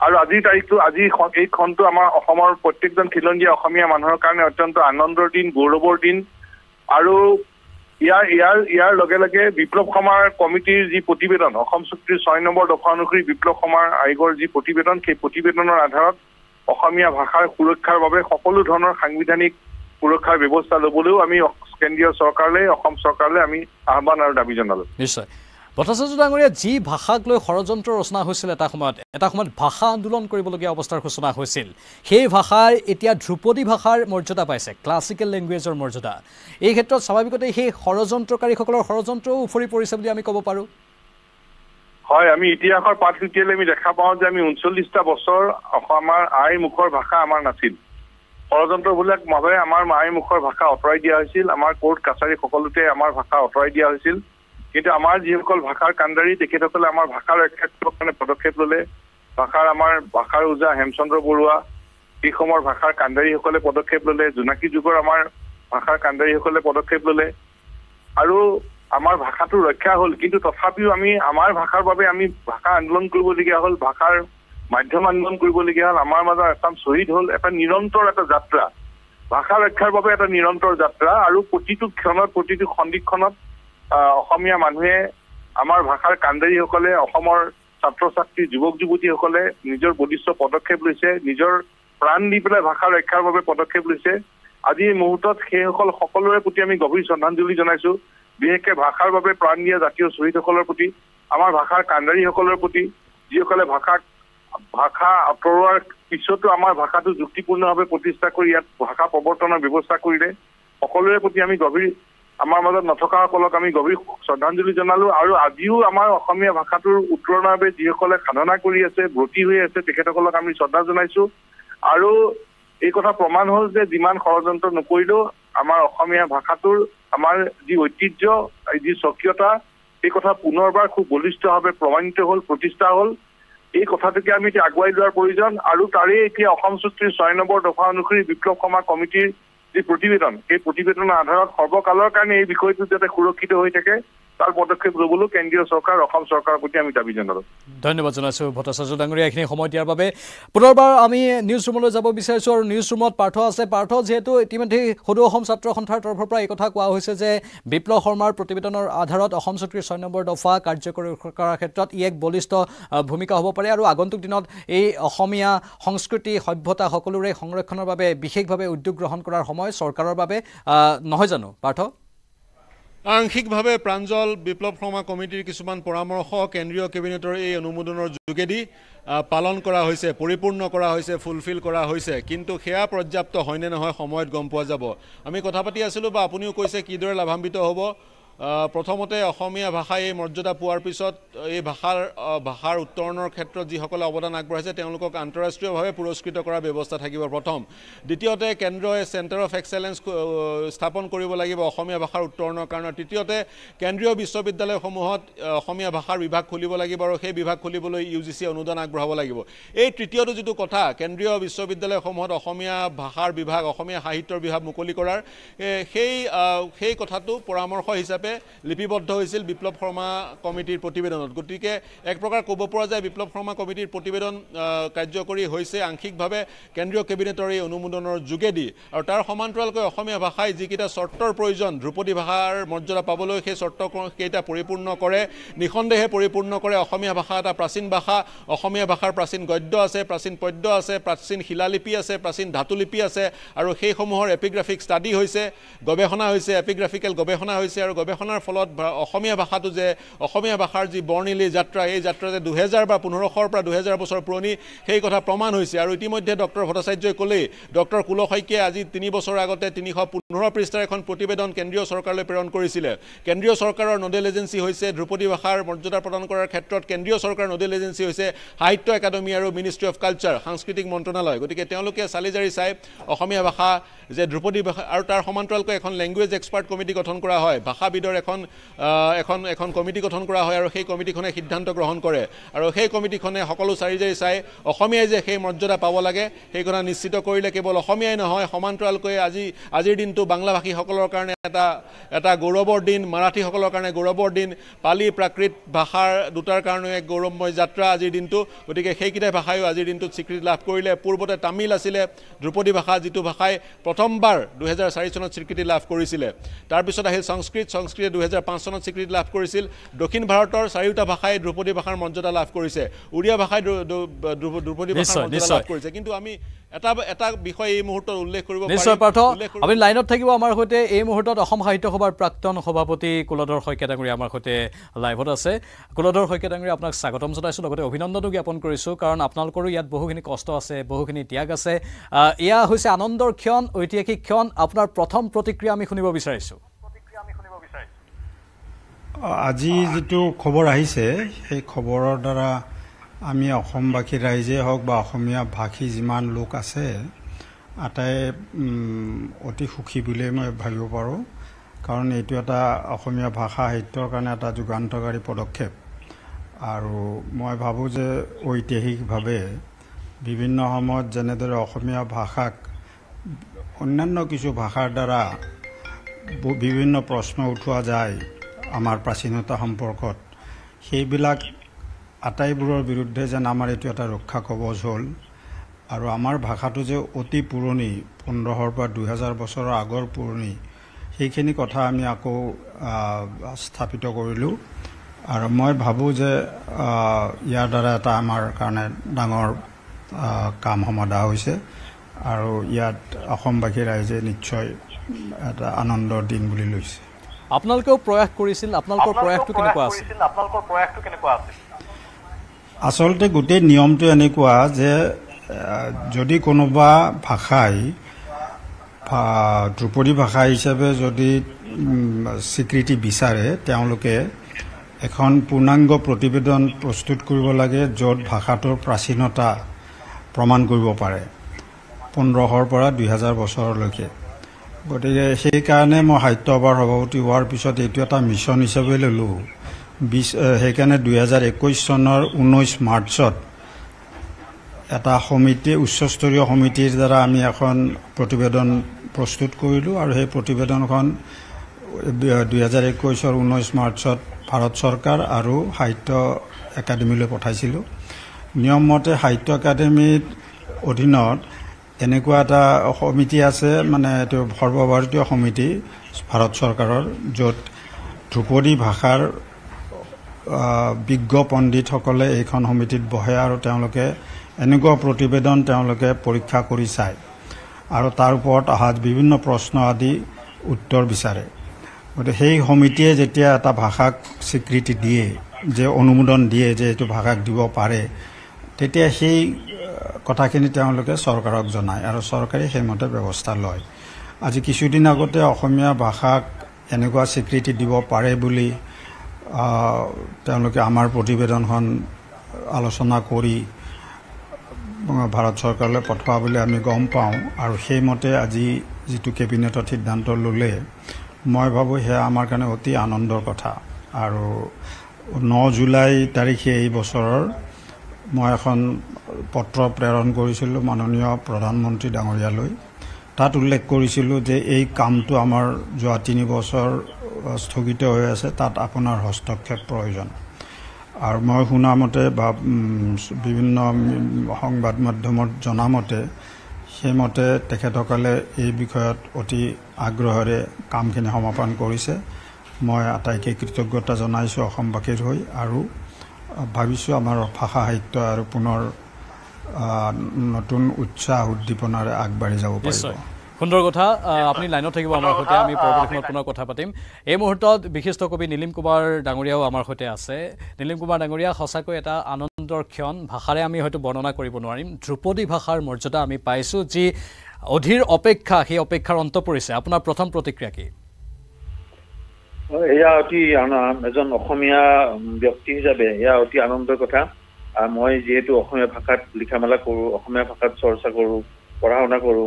আৰু আজিৰ তাৰিখটো আজি এইখনটো আমাৰ অসমৰ প্ৰত্যেকজন খিলঞ্জীয়া অসমীয়া মানুহৰ কাৰণে অত্যন্ত আনন্দৰ দিন গৌৰৱৰ দিন আৰু ইয়াৰ ইয়াৰ ইয়াৰ লগে লগে বিপ্লৱ সমাৰ কমিটিৰ যি প্ৰতিবেদন অসম চুক্তিৰ ছয় নম্বৰ দফা অনুসৰি বিপ্লৱ সমাৰ আয়োগৰ যি প্ৰতিবেদন সেই প্ৰতিবেদনৰ আধাৰত অসমীয়া ভাষাৰ সুৰক্ষাৰ বাবে সকলো ধৰণৰ সাংবিধানিক সুৰক্ষাৰ ব্যৱস্থা ল'বলৈও আমি কেন্দ্ৰীয় চৰকাৰলৈ অসম চৰকাৰলৈ আমি আহ্বান আৰু দাবী জনালোঁ নিশ্চয় ভট্টাচাৰ্য ডাঙৰীয়া যি ভাষাক লৈ ষড়যন্ত্ৰ ৰচনা হৈছিল এটা সময়ত এটা সময়ত ভাষা আন্দোলন কৰিবলগীয়া অৱস্থাৰ সূচনা হৈছিল সেই ভাষাই এতিয়া ধ্ৰুপদী ভাষাৰ মৰ্যাদা পাইছে ক্লাছিকেল লেংগুৱেজৰ মৰ্যাদা এই ক্ষেত্ৰত স্বাভাৱিকতে সেই ষড়যন্ত্ৰকাৰীসকলৰ ষড়যন্ত্ৰও উফৰি পৰিছে বুলি আমি ক'ব পাৰো হয় আমি ইতিহাসৰ পাঠ আমি দেখা পাওঁ যে আমি ঊনচল্লিছটা বছৰ আমাৰ আই মুখৰ ভাষা আমাৰ নাছিল ষড়যন্ত্ৰবিলাক মাজে আমাৰ আই মুখৰ ভাষা আঁতৰাই দিয়া হৈছিল আমাৰ কোৰ্ট কাছাৰী সকলোতে আমাৰ ভাষা আঁতৰাই দিয়া হৈছিল কিন্তু আমাৰ যিসকল ভাষাৰ কাণ্ডাৰী তেখেতসকলে আমাৰ ভাষা ৰক্ষা কৰিবৰ কাৰণে পদক্ষেপ ল'লে ভাষাৰ আমাৰ ভাষাৰ ওজা হেমচন্দ্ৰ বৰুৱা সেই সময়ৰ ভাষাৰ কাণ্ডাৰীসকলে পদক্ষেপ ল'লে জোনাকী যুগৰ আমাৰ ভাষাৰ কাণ্ডাৰীসকলে পদক্ষেপ ল'লে আৰু আমাৰ ভাষাটো ৰক্ষা হ'ল কিন্তু তথাপিও আমি আমাৰ ভাষাৰ বাবে আমি ভাষা আন্দোলন কৰিবলগীয়া হ'ল ভাষাৰ মাধ্যম আন্দোলন কৰিবলগীয়া হ'ল আমাৰ মাজত এটা শ্বহীদ হ'ল এটা নিৰন্তৰ এটা যাত্ৰা ভাষা ৰক্ষাৰ বাবে এটা নিৰন্তৰ যাত্ৰা আৰু প্ৰতিটো ক্ষণত প্ৰতিটো সন্দিক্ষণত অসমীয়া মানুহে আমাৰ ভাষাৰ কাণ্ডাৰীসকলে অসমৰ ছাত্ৰ ছাত্ৰী যুৱক যুৱতীসকলে নিজৰ বলিষ্ঠ পদক্ষেপ লৈছে নিজৰ প্ৰাণ দি পেলাই ভাষা ৰক্ষাৰ বাবে পদক্ষেপ লৈছে আজি এই মুহূৰ্তত সেইসকল সকলোৰে প্ৰতি আমি গভীৰ শ্ৰদ্ধাঞ্জলি জনাইছোঁ বিশেষকৈ ভাষাৰ বাবে প্ৰাণ দিয়া জাতীয় শ্বহীদসকলৰ প্ৰতি আমাৰ ভাষাৰ কাণ্ডাৰীসকলৰ প্ৰতি যিসকলে ভাষাক ভাষা আঁতৰোৱাৰ পিছতো আমাৰ ভাষাটো যুক্তিপূৰ্ণভাৱে প্ৰতিষ্ঠা কৰি ইয়াত ভাষা প্ৰৱৰ্তনৰ ব্যৱস্থা কৰিলে সকলোৰে প্ৰতি আমি গভীৰ আমাৰ মাজত নথকাসকলক আমি গভীৰ শ্ৰদ্ধাঞ্জলি জনালো আৰু আজিও আমাৰ অসমীয়া ভাষাটোৰ উত্তৰণাৰ বাবে যিসকলে সাধনা কৰি আছে ব্ৰতী হৈ আছে তেখেতসকলক আমি শ্ৰদ্ধা জনাইছো আৰু এই কথা প্ৰমাণ হ'ল যে যিমান ষড়যন্ত্ৰ নকৰিলেও আমাৰ অসমীয়া ভাষাটোৰ আমাৰ যি ঐতিহ্য যি স্বকীয়তা এই কথা পুনৰবাৰ খুব বলিষ্ঠভাৱে প্ৰমাণিত হ'ল প্ৰতিষ্ঠা হ'ল এই কথাটোকে আমি এতিয়া আগুৱাই লোৱাৰ প্ৰয়োজন আৰু তাৰে এতিয়া অসম চুক্তিৰ ছয় নম্বৰ দফা অনুসৰি বিপ্লৱ সমাজ কমিটিৰ যি প্ৰতিবেদন সেই প্ৰতিবেদনৰ আধাৰত সৰ্বকালৰ কাৰণে এই বিষয়টো যাতে সুৰক্ষিত হৈ থাকে তাৰ পদক্ষেপ ল'বলৈ কেন্দ্ৰীয় চৰকাৰ অসম চৰকাৰৰ প্ৰতি আমি দাবী জনালোঁ ধন্যবাদ জনাইছোঁ ভট্টাচাৰ্য ডাঙৰীয়া এইখিনি সময় দিয়াৰ বাবে পুনৰবাৰ আমি নিউজ ৰুমলৈ যাব বিচাৰিছো আৰু নিউজ ৰুমত পাৰ্থ আছে পাৰ্থ যিহেতু ইতিমধ্যে সদৌ অসম ছাত্ৰ সন্থাৰ তৰফৰ পৰা এই কথা কোৱা হৈছে যে বিপ্লৱ শৰ্মাৰ প্ৰতিবেদনৰ আধাৰত অসম চুক্তিৰ ছয় নম্বৰ দফা কাৰ্যকৰী কৰাৰ ক্ষেত্ৰত ই এক বলিষ্ঠ ভূমিকা হ'ব পাৰে আৰু আগন্তুক দিনত এই অসমীয়া সংস্কৃতি সভ্যতা সকলোৰে সংৰক্ষণৰ বাবে বিশেষভাৱে উদ্যোগ গ্ৰহণ কৰাৰ সময় চৰকাৰৰ বাবে নহয় জানো পাৰ্থ আংশিকভাৱে প্ৰাঞ্জল বিপ্লৱ শৰ্মা কমিটিৰ কিছুমান পৰামৰ্শ কেন্দ্ৰীয় কেবিনেটৰ এই অনুমোদনৰ যোগেদি পালন কৰা হৈছে পৰিপূৰ্ণ কৰা হৈছে ফুলফিল কৰা হৈছে কিন্তু সেয়া পৰ্যাপ্ত হয়নে নহয় সময়ত গম পোৱা যাব আমি কথা পাতি আছিলোঁ বা আপুনিও কৈছে কিদৰে লাভাম্বিত হ'ব প্ৰথমতে অসমীয়া ভাষা এই মৰ্যাদা পোৱাৰ পিছত এই ভাষাৰ ভাষাৰ উত্তৰণৰ ক্ষেত্ৰত যিসকলে অৱদান আগবঢ়াইছে তেওঁলোকক আন্তঃৰাষ্ট্ৰীয়ভাৱে পুৰস্কৃত কৰাৰ ব্যৱস্থা থাকিব প্ৰথম দ্বিতীয়তে কেন্দ্ৰই চেণ্টাৰ অফ এক্সেলেঞ্চ স্থাপন কৰিব লাগিব অসমীয়া ভাষাৰ উত্তৰণৰ কাৰণে তৃতীয়তে কেন্দ্ৰীয় বিশ্ববিদ্যালয়সমূহত অসমীয়া ভাষাৰ বিভাগ খুলিব লাগিব আৰু সেই বিভাগ খুলিবলৈ ইউ জি চিয়ে অনুদান আগবঢ়াব লাগিব এই তৃতীয়টো যিটো কথা কেন্দ্ৰীয় বিশ্ববিদ্যালয়সমূহত অসমীয়া ভাষাৰ বিভাগ অসমীয়া সাহিত্যৰ বিভাগ মুকলি কৰাৰ সেই সেই কথাটো পৰামৰ্শ হিচাপে হিচাপে লিপিবদ্ধ হৈছিল বিপ্লৱ শৰ্মা কমিটিৰ প্ৰতিবেদনত গতিকে এক প্ৰকাৰ ক'ব পৰা যায় বিপ্লৱ শৰ্মা কমিটিৰ প্ৰতিবেদন কাৰ্যকৰী হৈছে আংশিকভাৱে কেন্দ্ৰীয় কেবিনেটৰ এই অনুমোদনৰ যোগেদি আৰু তাৰ সমান্তৰালকৈ অসমীয়া ভাষাই যিকেইটা চৰ্তৰ প্ৰয়োজন ধ্ৰুপদী ভাষাৰ মৰ্যাদা পাবলৈ সেই চৰ্ত কেইটা পৰিপূৰ্ণ কৰে নিঃসন্দেহে পৰিপূৰ্ণ কৰে অসমীয়া ভাষা এটা প্ৰাচীন ভাষা অসমীয়া ভাষাৰ প্ৰাচীন গদ্য আছে প্ৰাচীন পদ্য আছে প্ৰাচীন শিলালিপি আছে প্ৰাচীন ধাতুলিপি আছে আৰু সেইসমূহৰ এপিগ্ৰাফিক ষ্টাডি হৈছে গৱেষণা হৈছে এপিগ্ৰাফিকেল গৱেষণা হৈছে আৰু গৱেষণা গৱেষণাৰ ফলত অসমীয়া ভাষাটো যে অসমীয়া ভাষাৰ যি বৰ্ণিলী যাত্ৰা এই যাত্ৰা যে দুহেজাৰ বা পোন্ধৰশৰ পৰা দুহেজাৰ বছৰ পুৰণি সেই কথা প্ৰমাণ হৈছে আৰু ইতিমধ্যে ডক্টৰ ভট্টাচাৰ্যই ক'লেই ডক্টৰ কুল শইকীয়াই আজি তিনি বছৰ আগতে তিনিশ পোন্ধৰ পৃষ্ঠাৰ এখন প্ৰতিবেদন কেন্দ্ৰীয় চৰকাৰলৈ প্ৰেৰণ কৰিছিলে কেন্দ্ৰীয় চৰকাৰৰ নডেল এজেঞ্চি হৈছে ধ্ৰুপদী ভাষাৰ মৰ্যাদা প্ৰদান কৰাৰ ক্ষেত্ৰত কেন্দ্ৰীয় চৰকাৰৰ নডেল এজেঞ্চি হৈছে সাহিত্য একাডেমি আৰু মিনিষ্ট্ৰি অফ কালচাৰ সাংস্কৃতিক মন্ত্ৰণালয় গতিকে তেওঁলোকে চালি জাৰি চাই অসমীয়া ভাষা যে ধ্ৰুপদী ভাষা আৰু তাৰ সমান্তৰালকৈ এখন লেংগুৱেজ এক্সপাৰ্ট কমিটি গঠন কৰা হয় ভাষা কমিটিৰ এখন এখন এখন কমিটি গঠন কৰা হয় আৰু সেই কমিটিখনে সিদ্ধান্ত গ্ৰহণ কৰে আৰু সেই কমিটিখনে সকলো চাৰিজাৰি চাই অসমীয়াই যে সেই মৰ্যাদা পাব লাগে সেই কথা নিশ্চিত কৰিলে কেৱল অসমীয়াই নহয় সমান্তৰালকৈ আজি আজিৰ দিনটো বাংলাভাষীসকলৰ কাৰণে এটা এটা গৌৰৱৰ দিন মাৰাঠীসকলৰ কাৰণে গৌৰৱৰ দিন পালি প্ৰাকৃত ভাষাৰ দুটাৰ কাৰণেও এক গৌৰৱময় যাত্ৰা আজিৰ দিনটো গতিকে সেইকেইটাই ভাষায়ো আজিৰ দিনটোত স্বীকৃতি লাভ কৰিলে পূৰ্বতে তামিল আছিলে ধ্ৰুপদী ভাষা যিটো ভাষাই প্ৰথমবাৰ দুহেজাৰ চাৰি চনত স্বীকৃতি লাভ কৰিছিলে তাৰপিছত আহিল সংস্কৃত সংস্কৃত সংস্কৃতিয়ে দুহেজাৰ পাঁচ চনত স্বীকৃতি লাভ কৰিছিল দক্ষিণ ভাৰতৰ চাৰিওটা ভাষাই ধ্ৰুপদী ভাষাৰ মৰ্যাদা লাভ কৰিছে উৰিয়া ভাষাই ধ্ৰুপদী ভাষা লাভ কৰিছে কিন্তু আমি এটা এটা বিষয় এই মুহূৰ্তত উল্লেখ কৰিব নিশ্চয় পাৰ্থ আমি লাইনত থাকিব আমাৰ সৈতে এই মুহূৰ্তত অসম সাহিত্য সভাৰ প্ৰাক্তন সভাপতি কুলধৰ শইকীয়া ডাঙৰীয়া আমাৰ সৈতে লাইভত আছে কুলধৰ শইকীয়া ডাঙৰীয়া আপোনাক স্বাগতম জনাইছোঁ লগতে অভিনন্দনো জ্ঞাপন কৰিছোঁ কাৰণ আপোনালোকৰো ইয়াত বহুখিনি কষ্ট আছে বহুখিনি ত্যাগ আছে এয়া হৈছে আনন্দৰ ক্ষণ ঐতিহাসিক ক্ষণ আপোনাৰ প্ৰথম প্ৰতিক্ৰিয়া আমি শুনিব বিচাৰিছোঁ আজি যিটো খবৰ আহিছে সেই খবৰৰ দ্বাৰা আমি অসমবাসী ৰাইজেই হওক বা অসমীয়া ভাষী যিমান লোক আছে আটাই অতি সুখী বুলিয়ে মই ভাবিব পাৰোঁ কাৰণ এইটো এটা অসমীয়া ভাষা সাহিত্যৰ কাৰণে এটা যুগান্তকাৰী পদক্ষেপ আৰু মই ভাবোঁ যে ঐতিহাসিকভাৱে বিভিন্ন সময়ত যেনেদৰে অসমীয়া ভাষাক অন্যান্য কিছু ভাষাৰ দ্বাৰা বিভিন্ন প্ৰশ্ন উঠোৱা যায় আমাৰ প্ৰাচীনতা সম্পৰ্কত সেইবিলাক আটাইবোৰৰ বিৰুদ্ধে যেন আমাৰ এইটো এটা ৰক্ষা কবচ হ'ল আৰু আমাৰ ভাষাটো যে অতি পুৰণি পোন্ধৰশৰ পৰা দুহেজাৰ বছৰৰ আগৰ পুৰণি সেইখিনি কথা আমি আকৌ স্থাপিত কৰিলোঁ আৰু মই ভাবোঁ যে ইয়াৰ দ্বাৰা এটা আমাৰ কাৰণে ডাঙৰ কাম সমাধা হৈছে আৰু ইয়াত অসমবাসী ৰাইজে নিশ্চয় এটা আনন্দৰ দিন বুলি লৈছে আপোনালোকেও প্ৰয়াস কৰিছিল আপোনালোকৰ প্ৰয়াসটো কেনেকুৱা আছিল আপোনালোকৰ প্ৰয়াসটো কেনেকুৱা আছিল আচলতে গোটেই নিয়মটো এনেকুৱা যে যদি কোনোবা ভাষাই ধ্ৰুপদী ভাষা হিচাপে যদি স্বীকৃতি বিচাৰে তেওঁলোকে এখন পূৰ্ণাংগ প্ৰতিবেদন প্ৰস্তুত কৰিব লাগে য'ত ভাষাটোৰ প্ৰাচীনতা প্ৰমাণ কৰিব পাৰে পোন্ধৰশৰ পৰা দুহেজাৰ বছৰলৈকে গতিকে সেইকাৰণে মই সাহিত্য সভাৰ সভাপতি হোৱাৰ পিছত এইটো এটা মিছন হিচাপে ললোঁ বিছ সেইকাৰণে দুহেজাৰ একৈছ চনৰ ঊনৈছ মাৰ্চত এটা সমিতি উচ্চস্তৰীয় সমিতিৰ দ্বাৰা আমি এখন প্ৰতিবেদন প্ৰস্তুত কৰিলোঁ আৰু সেই প্ৰতিবেদনখন দুহেজাৰ একৈছৰ ঊনৈছ মাৰ্চত ভাৰত চৰকাৰ আৰু সাহিত্য একাডেমীলৈ পঠাইছিলোঁ নিয়মমতে সাহিত্য একাডেমীৰ অধীনত এনেকুৱা এটা সমিতি আছে মানে এইটো সৰ্বভাৰতীয় সমিতি ভাৰত চৰকাৰৰ য'ত ধ্ৰুপদী ভাষাৰ বিজ্ঞ পণ্ডিতসকলে এইখন সমিতিত বহে আৰু তেওঁলোকে এনেকুৱা প্ৰতিবেদন তেওঁলোকে পৰীক্ষা কৰি চায় আৰু তাৰ ওপৰত অহা বিভিন্ন প্ৰশ্ন আদি উত্তৰ বিচাৰে গতিকে সেই সমিতিয়ে যেতিয়া এটা ভাষাক স্বীকৃতি দিয়ে যে অনুমোদন দিয়ে যে এইটো ভাষাক দিব পাৰে তেতিয়া সেই কথাখিনি তেওঁলোকে চৰকাৰক জনায় আৰু চৰকাৰে সেইমতে ব্যৱস্থা লয় আজি কিছুদিন আগতে অসমীয়া ভাষাক এনেকুৱা স্বীকৃতি দিব পাৰে বুলি তেওঁলোকে আমাৰ প্ৰতিবেদনখন আলোচনা কৰি ভাৰত চৰকাৰলৈ পঠোৱা বুলি আমি গম পাওঁ আৰু সেইমতে আজি যিটো কেবিনেটত সিদ্ধান্ত ল'লে মই ভাবোঁ সেয়া আমাৰ কাৰণে অতি আনন্দৰ কথা আৰু ন জুলাই তাৰিখে এই বছৰৰ মই এখন পত্ৰ প্ৰেৰণ কৰিছিলোঁ মাননীয় প্ৰধানমন্ত্ৰী ডাঙৰীয়ালৈ তাত উল্লেখ কৰিছিলোঁ যে এই কামটো আমাৰ যোৱা তিনি বছৰ স্থগিত হৈ আছে তাত আপোনাৰ হস্তক্ষেপ প্ৰয়োজন আৰু মই শুনামতে বা বিভিন্ন সংবাদ মাধ্যমত জনামতে সেইমতে তেখেতসকলে এই বিষয়ত অতি আগ্ৰহেৰে কামখিনি সমাপন কৰিছে মই আটাইকে কৃতজ্ঞতা জনাইছোঁ অসমবাসীৰ হৈ আৰু ভাবিছোঁ আমাৰ ভাষা সাহিত্য আৰু পুনৰ নতুন উৎসাহ উদ্দীপনাৰে আগবাঢ়ি যাব পাৰিব সুন্দৰ কথা আপুনি লাইনত থাকিব আমাৰ সৈতে আমি পৰৱৰ্তীত পুনৰ কথা পাতিম এই মুহূৰ্তত বিশিষ্ট কবি নীলিম কুমাৰ ডাঙৰীয়াও আমাৰ সৈতে আছে নীলিম কুমাৰ ডাঙৰীয়া সঁচাকৈ এটা আনন্দৰ ক্ষণ ভাষাৰে আমি হয়তো বৰ্ণনা কৰিব নোৱাৰিম ধ্ৰুপদী ভাষাৰ মৰ্যাদা আমি পাইছোঁ যি অধীৰ অপেক্ষা সেই অপেক্ষাৰ অন্ত পৰিছে আপোনাৰ প্ৰথম প্ৰতিক্ৰিয়া কি এয়া অতি এজন অসমীয়া ব্যক্তি হিচাপে এয়া অতি আনন্দৰ কথা মই যিহেতু অসমীয়া ভাষাত লিখা মেলা কৰোঁ অসমীয়া ভাষাত চৰ্চা কৰোঁ পঢ়া শুনা কৰোঁ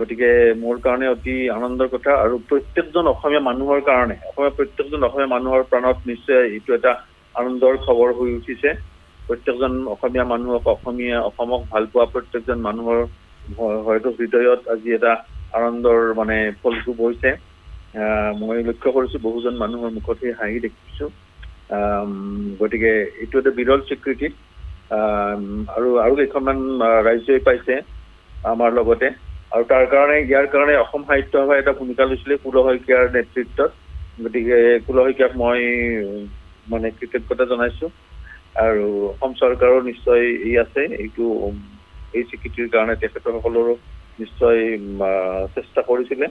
গতিকে মোৰ কাৰণে অতি আনন্দৰ কথা আৰু প্ৰত্যেকজন অসমীয়া মানুহৰ কাৰণে অসমীয়া প্ৰত্যেকজন অসমীয়া মানুহৰ প্ৰাণত নিশ্চয় এইটো এটা আনন্দৰ খবৰ হৈ উঠিছে প্ৰত্যেকজন অসমীয়া মানুহক অসমীয়া অসমক ভাল পোৱা প্ৰত্যেকজন মানুহৰ হয়তো হৃদয়ত আজি এটা আনন্দৰ মানে ফলটো বৈছে মই লক্ষ্য কৰিছো বহুজন মানুহৰ মুখত সেই হাঁহি দেখিছো গতিকে এইটো এটা বিৰল স্বীকৃতি আৰু আৰু কেইখনমান ৰাজ্যই পাইছে আমাৰ লগতে আৰু তাৰ কাৰণে ইয়াৰ কাৰণে অসম সাহিত্য সভাই এটা ভূমিকা লৈছিলে কুল শইকীয়াৰ নেতৃত্বত গতিকে কুল শইকীয়াক মই মানে কৃতজ্ঞতা জনাইছো আৰু অসম চৰকাৰৰ নিশ্চয় ই আছে এইটো এই স্বীকৃতিৰ কাৰণে তেখেতসকলৰো নিশ্চয় চেষ্টা কৰিছিলে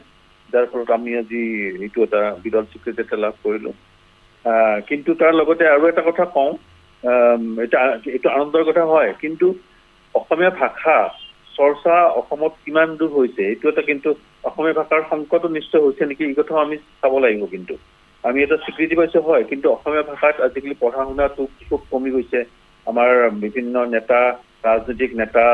যাৰ ফলত আমি আজি এইটো এটা বিৰল স্বীকৃতি এটা লাভ কৰিলো কিন্তু তাৰ লগতে আৰু এটা কথা কওঁ এইটো আনন্দৰ কথা হয় কিন্তু অসমীয়া ভাষা চৰ্চা অসমত কিমান দূৰ হৈছে এইটো এটা কিন্তু অসমীয়া ভাষাৰ সংকটো নিশ্চয় হৈছে নেকি এই কথাও আমি চাব লাগিব কিন্তু আমি এটা স্বীকৃতি পাইছো হয় কিন্তু অসমীয়া ভাষাত আজিকালি পঢ়া শুনাটো খুব কমি গৈছে আমাৰ বিভিন্ন নেতা ৰাজনৈতিক নেতা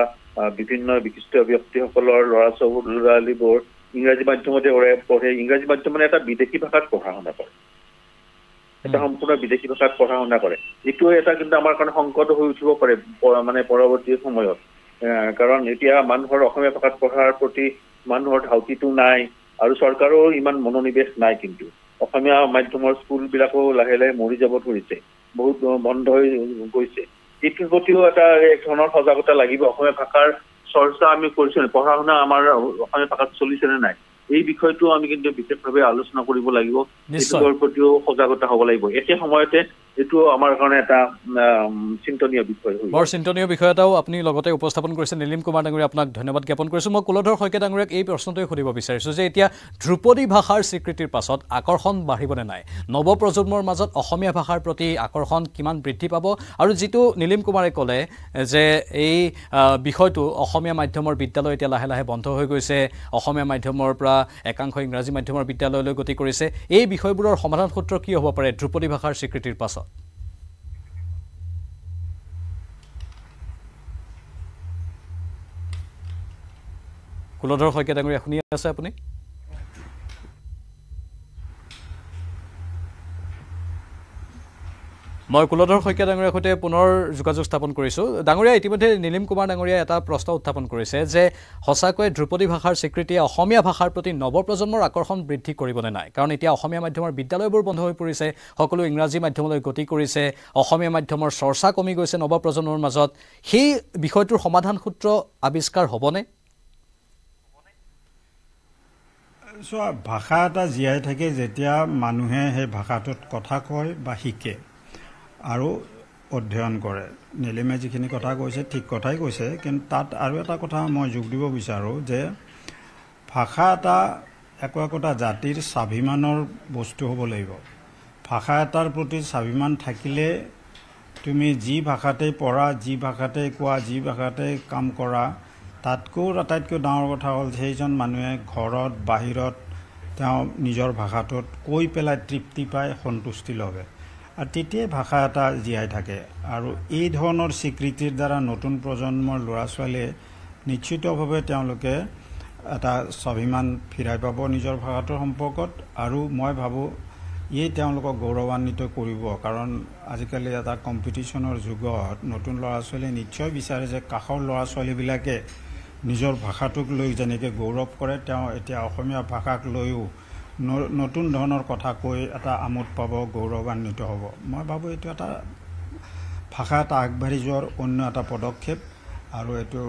বিভিন্ন বিশিষ্ট ব্যক্তিসকলৰ ল'ৰা ছোৱালী ল'ৰা ছোৱালীবোৰ ইংৰাজী মাধ্যমতে পঢ়ে ইংৰাজী মাধ্যম এটা বিদেশী ভাষাত পঢ়া শুনা কৰে এটা সম্পূৰ্ণ বিদেশী ভাষাত পঢ়া শুনা কৰে যিটোৱে এটা কিন্তু আমাৰ কাৰণে সংকট হৈ উঠিব পাৰে মানে পৰৱৰ্তী সময়ত কাৰণ এতিয়া মানুহৰ অসমীয়া ভাষাত পঢ়াৰ প্ৰতি মানুহৰ ধাউতিটো নাই আৰু চৰকাৰৰ ইমান মনোনিৱেশ নাই কিন্তু অসমীয়া মাধ্যমৰ স্কুল বিলাকো লাহে লাহে মৰি যাব ধৰিছে বহুত বন্ধ হৈ গৈছে এইটোৰ প্ৰতিও এটা এক ধৰণৰ সজাগতা লাগিব অসমীয়া ভাষাৰ চৰ্চা আমি কৰিছো পঢ়া শুনা আমাৰ অসমীয়া ভাষাত চলিছে নে নাই এই বিষয়টো আমি কিন্তু বিশেষভাৱে আলোচনা কৰিব লাগিব প্ৰতিও সজাগতা হ'ব লাগিব একে সময়তে এইটো আমাৰ কাৰণে এটা চিন্তনীয় বিষয় বৰ চিন্তনীয় বিষয় এটাও আপুনি লগতে উপস্থাপন কৰিছে নীলিম কুমাৰ ডাঙৰীয়া আপোনাক ধন্যবাদ জ্ঞাপন কৰিছোঁ মই কুলধৰ শইকীয়া ডাঙৰীয়াক এই প্ৰশ্নটোৱে সুধিব বিচাৰিছোঁ যে এতিয়া ধ্ৰুপদী ভাষাৰ স্বীকৃতিৰ পাছত আকৰ্ষণ বাঢ়িব নে নাই নৱপ্ৰজন্মৰ মাজত অসমীয়া ভাষাৰ প্ৰতি আকৰ্ষণ কিমান বৃদ্ধি পাব আৰু যিটো নীলিম কুমাৰে ক'লে যে এই বিষয়টো অসমীয়া মাধ্যমৰ বিদ্যালয় এতিয়া লাহে লাহে বন্ধ হৈ গৈছে অসমীয়া মাধ্যমৰ পৰা একাংশ ইংৰাজী মাধ্যমৰ বিদ্যালয়লৈ গতি কৰিছে এই বিষয়বোৰৰ সমাধান সূত্ৰ কি হ'ব পাৰে ধ্ৰুপদী ভাষাৰ স্বীকৃতিৰ পাছত কুলধৰ শইকীয়া ডাঙৰীয়া শুনি আছে আপুনি মই কুলধৰ শইকীয়া ডাঙৰীয়াৰ সৈতে পুনৰ যোগাযোগ স্থাপন কৰিছোঁ ডাঙৰীয়া ইতিমধ্যে নীলিম কুমাৰ ডাঙৰীয়াই এটা প্ৰশ্ন উত্থাপন কৰিছে যে সঁচাকৈয়ে ধ্ৰুপদী ভাষাৰ স্বীকৃতিয়ে অসমীয়া ভাষাৰ প্ৰতি নৱপ্ৰজন্মৰ আকৰ্ষণ বৃদ্ধি কৰিবনে নাই কাৰণ এতিয়া অসমীয়া মাধ্যমৰ বিদ্যালয়বোৰ বন্ধ হৈ পৰিছে সকলো ইংৰাজী মাধ্যমলৈ গতি কৰিছে অসমীয়া মাধ্যমৰ চৰ্চা কমি গৈছে নৱপ্ৰজন্মৰ মাজত সেই বিষয়টোৰ সমাধান সূত্ৰ আৱিষ্কাৰ হ'বনে চোৱা ভাষা এটা জীয়াই থাকে যেতিয়া মানুহে সেই ভাষাটোত কথা কয় বা শিকে আৰু অধ্যয়ন কৰে নেলিমে যিখিনি কথা কৈছে ঠিক কথাই কৈছে কিন্তু তাত আৰু এটা কথা মই যোগ দিব বিচাৰোঁ যে ভাষা এটা একো একোটা জাতিৰ স্বাভিমানৰ বস্তু হ'ব লাগিব ভাষা এটাৰ প্ৰতি স্বাভিমান থাকিলে তুমি যি ভাষাতেই পঢ়া যি ভাষাতেই কোৱা যি ভাষাতেই কাম কৰা তাতকৈও আটাইতকৈ ডাঙৰ কথা হ'ল সেইজন মানুহে ঘৰত বাহিৰত তেওঁ নিজৰ ভাষাটোত কৈ পেলাই তৃপ্তি পায় সন্তুষ্টি লভে আৰু তেতিয়াই ভাষা এটা জীয়াই থাকে আৰু এই ধৰণৰ স্বীকৃতিৰ দ্বাৰা নতুন প্ৰজন্মৰ ল'ৰা ছোৱালীয়ে নিশ্চিতভাৱে তেওঁলোকে এটা স্বাভিমান ফিৰাই পাব নিজৰ ভাষাটোৰ সম্পৰ্কত আৰু মই ভাবোঁ ইয়ে তেওঁলোকক গৌৰৱান্বিত কৰিব কাৰণ আজিকালি এটা কম্পিটিশ্যনৰ যুগত নতুন ল'ৰা ছোৱালীয়ে নিশ্চয় বিচাৰে যে কাষৰ ল'ৰা ছোৱালীবিলাকে নিজৰ ভাষাটোক লৈ যেনেকৈ গৌৰৱ কৰে তেওঁ এতিয়া অসমীয়া ভাষাক লৈও নতুন ধৰণৰ কথা কৈ এটা আমোদ পাব গৌৰৱান্বিত হ'ব মই ভাবোঁ এইটো এটা ভাষা এটা আগবাঢ়ি যোৱাৰ অন্য এটা পদক্ষেপ আৰু এইটো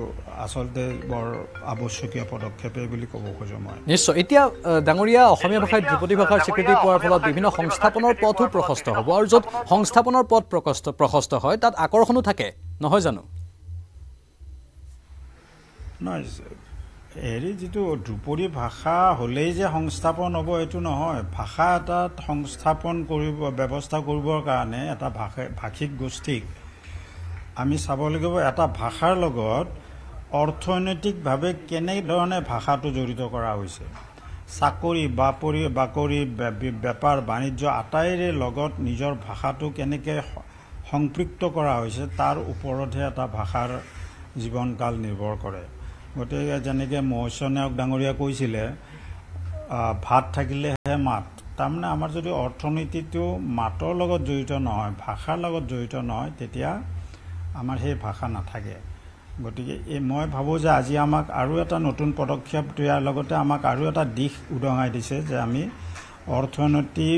আচলতে বৰ আৱশ্যকীয় পদক্ষেপেই বুলি ক'ব খোজোঁ মই নিশ্চয় এতিয়া ডাঙৰীয়া অসমীয়া ভাষাই ধ্ৰুপদী ভাষাৰ স্বীকৃতি পোৱাৰ ফলত বিভিন্ন সংস্থাপনৰ পথো প্ৰশস্ত হ'ব আৰু য'ত সংস্থাপনৰ পথ প্ৰকষ্ট প্ৰশস্ত হয় তাত আকৰ্ষণো থাকে নহয় জানো নহয় হেৰি যিটো ধুপুৰী ভাষা হ'লেই যে সংস্থাপন হ'ব এইটো নহয় ভাষা এটাত সংস্থাপন কৰিব ব্যৱস্থা কৰিবৰ কাৰণে এটা ভাষা ভাষিক গোষ্ঠীক আমি চাব লাগিব এটা ভাষাৰ লগত অৰ্থনৈতিকভাৱে কেনেধৰণে ভাষাটো জড়িত কৰা হৈছে চাকৰি বাপৰি বাকৰি বেপাৰ বাণিজ্য আটাইৰে লগত নিজৰ ভাষাটো কেনেকৈ সম্পৃক্ত কৰা হৈছে তাৰ ওপৰতহে এটা ভাষাৰ জীৱনকাল নিৰ্ভৰ কৰে গতিকে যেনেকৈ মহস্যনায়ক ডাঙৰীয়া কৈছিলে ভাত থাকিলেহে মাত তাৰমানে আমাৰ যদি অৰ্থনীতিটো মাতৰ লগত জড়িত নহয় ভাষাৰ লগত জড়িত নহয় তেতিয়া আমাৰ সেই ভাষা নাথাকে গতিকে এই মই ভাবোঁ যে আজি আমাক আৰু এটা নতুন পদক্ষেপ দিয়াৰ লগতে আমাক আৰু এটা দিশ উদঙাই দিছে যে আমি অৰ্থনীতি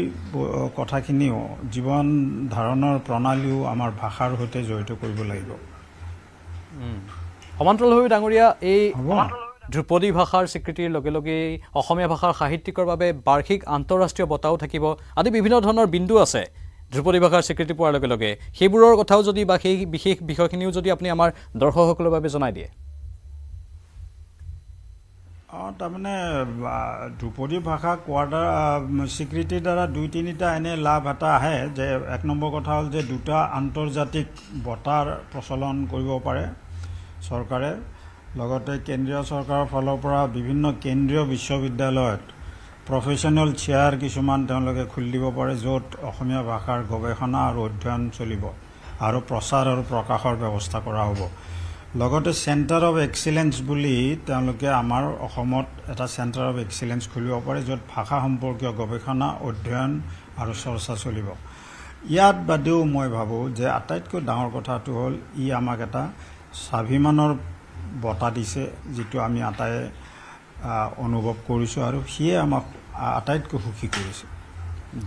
কথাখিনিও জীৱন ধাৰণৰ প্ৰণালীও আমাৰ ভাষাৰ সৈতে জড়িত কৰিব লাগিব সমান্তৰালভাৱে ডাঙৰীয়া এই ধ্ৰুপদী ভাষাৰ স্বীকৃতিৰ লগে লগেই অসমীয়া ভাষাৰ সাহিত্যিকৰ বাবে বাৰ্ষিক আন্তঃৰাষ্ট্ৰীয় বঁটাও থাকিব আদি বিভিন্ন ধৰণৰ বিন্দু আছে ধ্ৰুপদী ভাষাৰ স্বীকৃতি পোৱাৰ লগে লগে সেইবোৰৰ কথাও যদি বা সেই বিশেষ বিষয়খিনিও যদি আপুনি আমাৰ দৰ্শকসকলৰ বাবে জনাই দিয়ে অঁ তাৰমানে ধ্ৰুপদী ভাষা কোৱাৰ দ্বাৰা স্বীকৃতিৰ দ্বাৰা দুই তিনিটা এনে লাভ এটা আহে যে এক নম্বৰ কথা হ'ল যে দুটা আন্তৰ্জাতিক বঁটাৰ প্ৰচলন কৰিব পাৰে চৰকাৰে লগতে কেন্দ্ৰীয় চৰকাৰৰ ফালৰ পৰা বিভিন্ন কেন্দ্ৰীয় বিশ্ববিদ্যালয়ত প্ৰফেচনেল চেয়াৰ কিছুমান তেওঁলোকে খুলি দিব পাৰে য'ত অসমীয়া ভাষাৰ গৱেষণা আৰু অধ্যয়ন চলিব আৰু প্ৰচাৰ আৰু প্ৰকাশৰ ব্যৱস্থা কৰা হ'ব লগতে চেণ্টাৰ অফ এক্সিলেঞ্চ বুলি তেওঁলোকে আমাৰ অসমত এটা চেণ্টাৰ অফ এক্সিলেঞ্চ খুলিব পাৰে য'ত ভাষা সম্পৰ্কীয় গৱেষণা অধ্যয়ন আৰু চৰ্চা চলিব ইয়াত বাদেও মই ভাবোঁ যে আটাইতকৈ ডাঙৰ কথাটো হ'ল ই আমাক এটা স্বাভিমানৰ বঁটা দিছে যিটো আমি আটাই অনুভৱ কৰিছোঁ আৰু সিয়ে আমাক আটাইতকৈ সুখী কৰিছে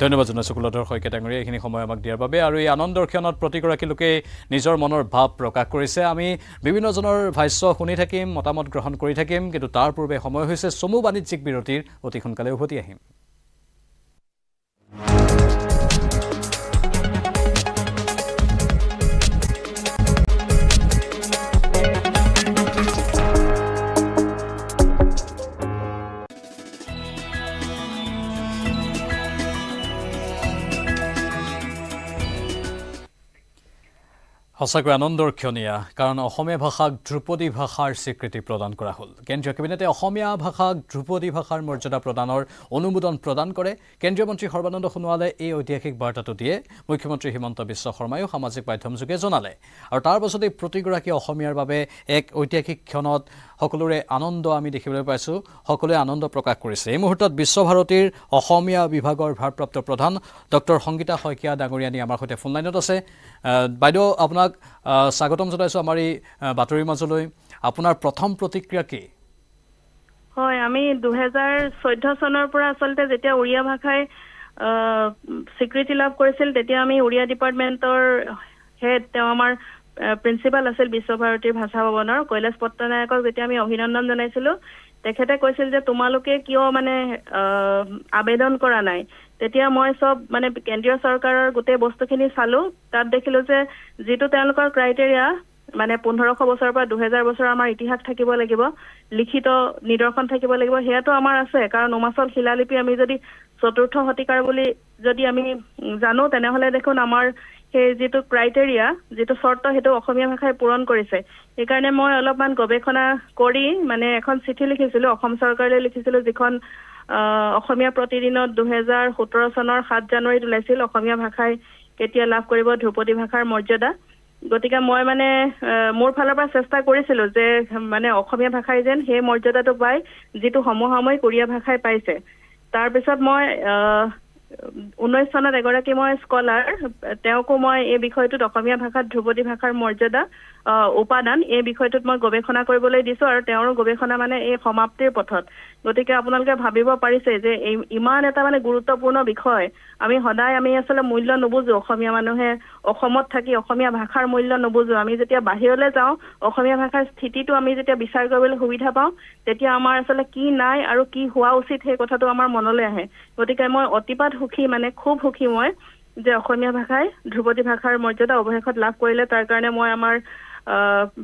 ধন্যবাদ জনাইছোঁ কুলধৰ শইকীয়া ডাঙৰীয়া এইখিনি সময় আমাক দিয়াৰ বাবে আৰু এই আনন্দৰ ক্ষণত প্ৰতিগৰাকী লোকেই নিজৰ মনৰ ভাৱ প্ৰকাশ কৰিছে আমি বিভিন্নজনৰ ভাষ্য শুনি থাকিম মতামত গ্ৰহণ কৰি থাকিম কিন্তু তাৰ পূৰ্বে সময় হৈছে চমু বাণিজ্যিক বিৰতিৰ অতি সোনকালে উভতি আহিম সঁচাকৈ আনন্দৰক্ষণীয়া কাৰণ অসমীয়া ভাষাক ধ্ৰুপদী ভাষাৰ স্বীকৃতি প্ৰদান কৰা হ'ল কেন্দ্ৰীয় কেবিনেটে অসমীয়া ভাষাক ধ্ৰুপদী ভাষাৰ মৰ্যাদা প্ৰদানৰ অনুমোদন প্ৰদান কৰে কেন্দ্ৰীয় মন্ত্ৰী সৰ্বানন্দ সোণোৱালে এই ঐতিহাসিক বাৰ্তাটো দিয়ে মুখ্যমন্ত্ৰী হিমন্ত বিশ্ব শৰ্মায়ো সামাজিক মাধ্যমযোগে জনালে আৰু তাৰ পাছতেই প্ৰতিগৰাকী অসমীয়াৰ বাবে এক ঐতিহাসিক ক্ষণত সকলোৰে আনন্দ আমি দেখিবলৈ পাইছোঁ সকলোৱে আনন্দ প্ৰকাশ কৰিছে এই মুহূৰ্তত বিশ্বভাৰতীৰ অসমীয়া বিভাগৰ ভাৰপ্ৰাপ্ত প্ৰধান ডক্টৰ সংগীতা শইকীয়া ডাঙৰীয়ানী আমাৰ সৈতে ফোনলাইনত আছে বাইদেউ আপোনাক স্বাগতম জনাইছোঁ আমাৰ এই বাতৰিৰ মাজলৈ আপোনাৰ প্ৰথম প্ৰতিক্ৰিয়া কি হয় আমি দুহেজাৰ চৈধ্য চনৰ পৰা আচলতে যেতিয়া উৰিয়া ভাষাই স্বীকৃতি লাভ কৰিছিল তেতিয়া আমি উৰিয়া ডিপাৰ্টমেণ্টৰ হেড তেওঁ আমাৰ প্ৰিন্সিপাল আছিল বিশ্বভাৰতীৰ ভাষা ভৱনৰ কৈলাশ পট্টনায়কক যেতিয়া আমি অভিনন্দন জনাইছিলো তেখেতে কৈছিল যে তোমালোকে কিয় মানে আবেদন কৰা নাই তেতিয়া মই চব মানে কেন্দ্ৰীয় চৰকাৰৰ গোটেই বস্তুখিনি চালো তাত দেখিলো যে যিটো তেওঁলোকৰ ক্ৰাইটেৰিয়া মানে পোন্ধৰশ বছৰৰ পৰা দুহেজাৰ বছৰ আমাৰ ইতিহাস থাকিব লাগিব লিখিত নিদৰ্শন থাকিব লাগিব সেয়াতো আমাৰ আছে কাৰণ উমাচল শিলালিপি আমি যদি চতুৰ্থ শতিকাৰ বুলি যদি আমি জানো তেনেহলে দেখোন আমাৰ সেই যিটো ক্ৰাইটেৰিয়া যিটো চৰ্ত সেইটো অসমীয়া ভাষাই পূৰণ কৰিছে সেইকাৰণে মই অলপমান গৱেষণা কৰি মানে এখন চিঠি লিখিছিলোঁ অসম চৰকাৰলৈ লিখিছিলোঁ যিখন অসমীয়া প্ৰতিদিনত দুহেজাৰ সোতৰ চনৰ সাত জানুৱাৰীত ওলাইছিল অসমীয়া ভাষাই কেতিয়া লাভ কৰিব ধ্ৰুপদী ভাষাৰ মৰ্যাদা গতিকে মই মানে মোৰ ফালৰ পৰা চেষ্টা কৰিছিলোঁ যে মানে অসমীয়া ভাষাই যেন সেই মৰ্যাদাটো পাই যিটো সমসাময়িক উৰিয়া ভাষাই পাইছে তাৰপিছত মই ঊনৈশ চনত এগৰাকী মই স্কলাৰ তেওঁকো মই এই বিষয়টোত অসমীয়া ভাষাত ধ্ৰুপদী ভাষাৰ মৰ্যাদা উপাদান এই বিষয়টোত মই গৱেষণা কৰিবলৈ দিছো আৰু তেওঁৰ গৱেষণা মানে এই সমাপ্তিৰ পথত গতিকে আপোনালোকে ভাবিব পাৰিছে যে ইমান এটা মানে গুৰুত্বপূৰ্ণ বিষয় আমি সদায় আমি আচলতে মূল্য নুবুজো অসমীয়া মানুহে অসমত থাকি অসমীয়া ভাষাৰ মূল্য নুবুজো আমি যেতিয়া বাহিৰলৈ যাওঁ অসমীয়া ভাষাৰ স্থিতিটো আমি যেতিয়া বিচাৰ কৰিবলৈ সুবিধা পাওঁ তেতিয়া আমাৰ আচলতে কি নাই আৰু কি হোৱা উচিত সেই কথাটো আমাৰ মনলৈ আহে গতিকে মই অতিপাত সুখী মানে খুব সুখী মই যে অসমীয়া ভাষাই ধ্ৰুপদী ভাষাৰ মৰ্যাদা অৱশেষত লাভ কৰিলে তাৰ কাৰণে মই আমাৰ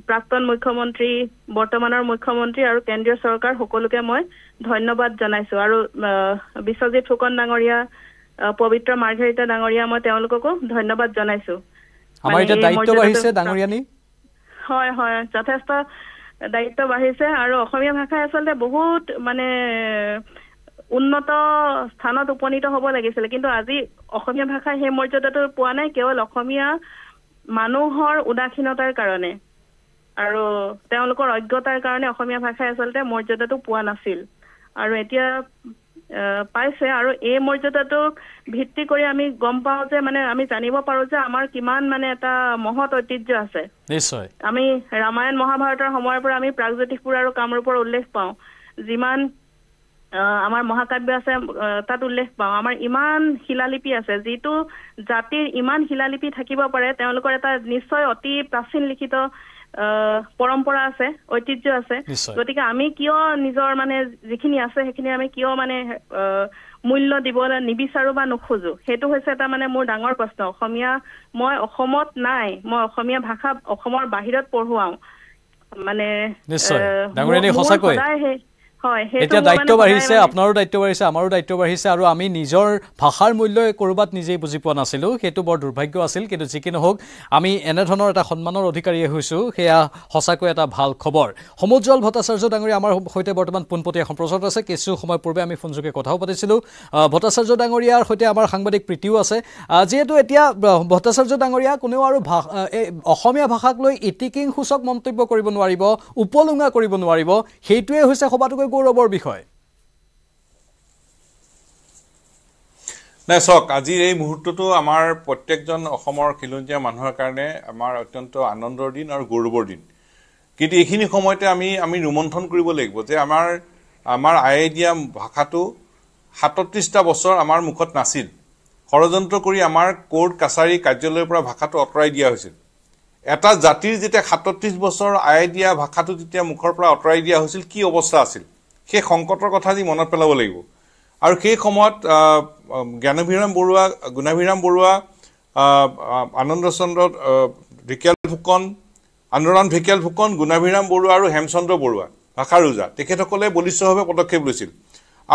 প্ৰাক্তন মুখ্যমন্ত্ৰী বৰ্তমানৰ মুখ্যমন্ত্ৰী আৰু কেন্দ্ৰীয় চৰকাৰ সকলোকে মই ধন্যবাদ জনাইছো আৰু বিশ্বজিৎ ফুকন ডাঙৰীয়া পবিত্ৰ মাৰ্ঘেৰিতা ডাঙৰীয়া মই তেওঁলোককো ধন্যবাদ জনাইছো হয় হয় যথেষ্ট দায়িত্ব বাঢ়িছে আৰু অসমীয়া ভাষাই আচলতে বহুত মানে উন্নত স্থানত উপনীত হ'ব লাগিছিলে কিন্তু আজি অসমীয়া ভাষাই সেই মৰ্যাদাটো পোৱা নাই কেৱল অসমীয়া মানুহৰ উদাসীনতাৰ কাৰণে আৰু তেওঁলোকৰ অজ্ঞতাৰ কাৰণে অসমীয়া ভাষাই আচলতে মৰ্যাদাটো পোৱা নাছিল আৰু এতিয়া পাইছে আৰু এই মৰ্যাদাটোক ভিত্তি কৰি আমি গম পাওঁ যে মানে আমি জানিব পাৰোঁ যে আমাৰ কিমান মানে এটা মহৎ ঐতিহ্য আছে আমি ৰামায়ণ মহাভাৰতৰ সময়ৰ পৰা আমি প্ৰাগজ্যোতিষপুৰ আৰু কামৰূপৰ উল্লেখ পাওঁ যিমান আমাৰ মহাকাব্য আছে তাত উল্লেখ পাওঁ আমাৰ ইমান শিলালিপি আছে যিটো জাতিৰ ইমান শিলালিপি থাকিব পাৰে তেওঁলোকৰ এটা নিশ্চয় অতি প্ৰাচীন লিখিত পৰম্পৰা আছে ঐতিহ্য আছে গতিকে আমি কিয় নিজৰ মানে যিখিনি আছে সেইখিনি আমি কিয় মানে মূল্য দিবলৈ নিবিচাৰো বা নোখোজো সেইটো হৈছে এটা মানে মোৰ ডাঙৰ প্ৰশ্ন অসমীয়া মই অসমত নাই মই অসমীয়া ভাষা অসমৰ বাহিৰত পঢ়ুৱাওঁ মানে এতিয়া দায়িত্ব বাঢ়িছে আপোনাৰো দায়িত্ব বাঢ়িছে আমাৰো দায়িত্ব বাঢ়িছে আৰু আমি নিজৰ ভাষাৰ মূল্যই ক'ৰবাত নিজেই বুজি পোৱা নাছিলোঁ সেইটো বৰ দুৰ্ভাগ্য আছিল কিন্তু যি কি নহওক আমি এনেধৰণৰ এটা সন্মানৰ অধিকাৰীয়ে হৈছোঁ সেয়া সঁচাকৈ এটা ভাল খবৰ সমুজ্জ্বল ভট্টাচাৰ্য ডাঙৰীয়া আমাৰ সৈতে বৰ্তমান পোনপটীয়া সম্প্ৰচাৰত আছে কিছু সময় পূৰ্বে আমি ফোনযোগে কথাও পাতিছিলোঁ ভট্টাচাৰ্য ডাঙৰীয়াৰ সৈতে আমাৰ সাংবাদিক প্ৰীতিও আছে যিহেতু এতিয়া ভট্টাচাৰ্য ডাঙৰীয়া কোনেও আৰু এই অসমীয়া ভাষাক লৈ ইটিকিং সূচক মন্তব্য কৰিব নোৱাৰিব উপলুঙা কৰিব নোৱাৰিব সেইটোৱে হৈছে সবাতোকৈ গৌৰৱৰ বিষয় নাই চাওক আজিৰ এই মুহূৰ্তটো আমাৰ প্ৰত্যেকজন অসমৰ খিলঞ্জীয়া মানুহৰ কাৰণে আমাৰ অত্যন্ত আনন্দৰ দিন আৰু গৌৰৱৰ দিন কিন্তু এইখিনি সময়তে আমি আমি ৰোমন্থন কৰিব লাগিব যে আমাৰ আমাৰ আই আই দিয়া ভাষাটো সাতত্ৰিছটা বছৰ আমাৰ মুখত নাছিল ষড়যন্ত্ৰ কৰি আমাৰ কোৰ্ট কাছাৰী কাৰ্যালয়ৰ পৰা ভাষাটো আঁতৰাই দিয়া হৈছিল এটা জাতিৰ যেতিয়া সাতত্ৰিছ বছৰ আই আই দিয়া ভাষাটো যেতিয়া মুখৰ পৰা আঁতৰাই দিয়া হৈছিল কি অৱস্থা আছিল সেই সংকটৰ কথা আজি মনত পেলাব লাগিব আৰু সেই সময়ত জ্ঞানভীৰাম বৰুৱা গুণাভিৰাম বৰুৱা আনন্দ চন্দ্ৰ ঢেকিয়াল ফুকন আনন্দৰাম ঢেকিয়াল ফুকন গুণাভিৰাম বৰুৱা আৰু হেমচন্দ্ৰ বৰুৱা ভাষা ৰোজা তেখেতসকলে বলিষ্ঠভাৱে পদক্ষেপ লৈছিল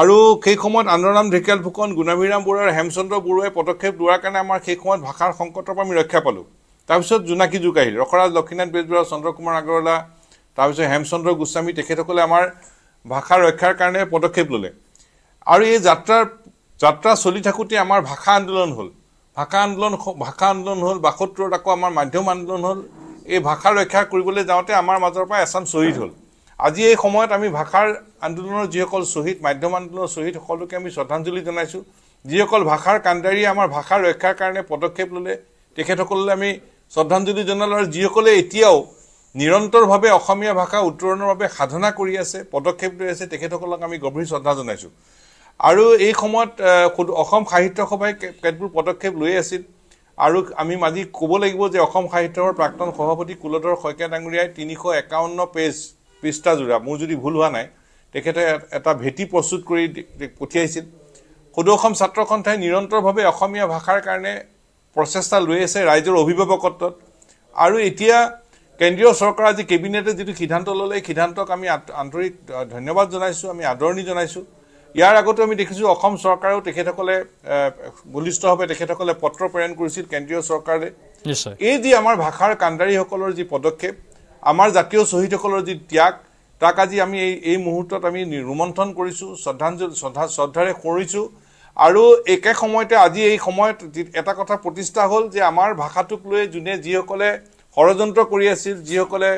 আৰু সেই সময়ত আনন্দৰাম ঢেকিয়াল ফুকন গুণাভিৰাম বৰুৱা আৰু হেমচন্দ্ৰ বৰুৱাই পদক্ষেপ লোৱাৰ কাৰণে আমাৰ সেই সময়ত ভাষাৰ সংকটৰ পৰা আমি ৰক্ষা পালোঁ তাৰপিছত জোনাকী যুগ আহিল ৰসৰাজ লক্ষ্মীনাথ বেজবৰুৱা চন্দ্ৰ কুমাৰ আগৰৱালা তাৰপিছত হেমচন্দ্ৰ গোস্বামী তেখেতসকলে আমাৰ ভাষা ৰক্ষাৰ কাৰণে পদক্ষেপ ল'লে আৰু এই যাত্ৰাৰ যাত্ৰা চলি থাকোঁতে আমাৰ ভাষা আন্দোলন হ'ল ভাষা আন্দোলন ভাষা আন্দোলন হ'ল বাসত্তৰত আকৌ আমাৰ মাধ্যম আন্দোলন হ'ল এই ভাষা ৰক্ষা কৰিবলৈ যাওঁতে আমাৰ মাজৰ পৰা এচাম শ্বহীদ হ'ল আজি এই সময়ত আমি ভাষাৰ আন্দোলনৰ যিসকল শ্বহীদ মাধ্যম আন্দোলনৰ শ্বহীদ সকলোকে আমি শ্ৰদ্ধাঞ্জলি জনাইছোঁ যিসকল ভাষাৰ কাণ্ডাৰীয়ে আমাৰ ভাষা ৰক্ষাৰ কাৰণে পদক্ষেপ ল'লে তেখেতসকললৈ আমি শ্ৰদ্ধাঞ্জলি জনালোঁ আৰু যিসকলে এতিয়াও নিৰন্তৰভাৱে অসমীয়া ভাষা উত্তৰণৰ বাবে সাধনা কৰি আছে পদক্ষেপ লৈ আছে তেখেতসকলক আমি গভীৰ শ্ৰদ্ধা জনাইছোঁ আৰু এই সময়ত অসম সাহিত্য সভাই কেতবোৰ পদক্ষেপ লৈ আছিল আৰু আমি আজি ক'ব লাগিব যে অসম সাহিত্যৰ প্ৰাক্তন সভাপতি কুলধৰ শইকীয়া ডাঙৰীয়াই তিনিশ একাৱন্ন পেজ পৃষ্ঠাযোৰা মোৰ যদি ভুল হোৱা নাই তেখেতে এটা ভেটি প্ৰস্তুত কৰি পঠিয়াইছিল সদৌ অসম ছাত্ৰ সন্থাই নিৰন্তৰভাৱে অসমীয়া ভাষাৰ কাৰণে প্ৰচেষ্টা লৈ আছে ৰাইজৰ অভিভাৱকত্বত আৰু এতিয়া কেন্দ্ৰীয় চৰকাৰৰ আজি কেবিনেটে যিটো সিদ্ধান্ত ল'লে এই সিদ্ধান্তক আমি আন্তৰিক ধন্যবাদ জনাইছোঁ আমি আদৰণি জনাইছোঁ ইয়াৰ আগতেও আমি দেখিছোঁ অসম চৰকাৰেও তেখেতসকলে বলিষ্ঠভাৱে তেখেতসকলে পত্ৰ প্ৰেৰণ কৰিছিল কেন্দ্ৰীয় চৰকাৰে এই যি আমাৰ ভাষাৰ কাণ্ডাৰীসকলৰ যি পদক্ষেপ আমাৰ জাতীয় শ্বহীদসকলৰ যি ত্যাগ তাক আজি আমি এই এই মুহূৰ্তত আমি ৰোমন্থন কৰিছোঁ শ্ৰদ্ধাঞ্জলি শ্ৰদ্ধা শ্ৰদ্ধাৰে সোঁৱৰিছোঁ আৰু একে সময়তে আজি এই সময়ত এটা কথা প্ৰতিষ্ঠা হ'ল যে আমাৰ ভাষাটোক লৈ যোনে যিসকলে ষড়যন্ত্ৰ কৰি আছিল যিসকলে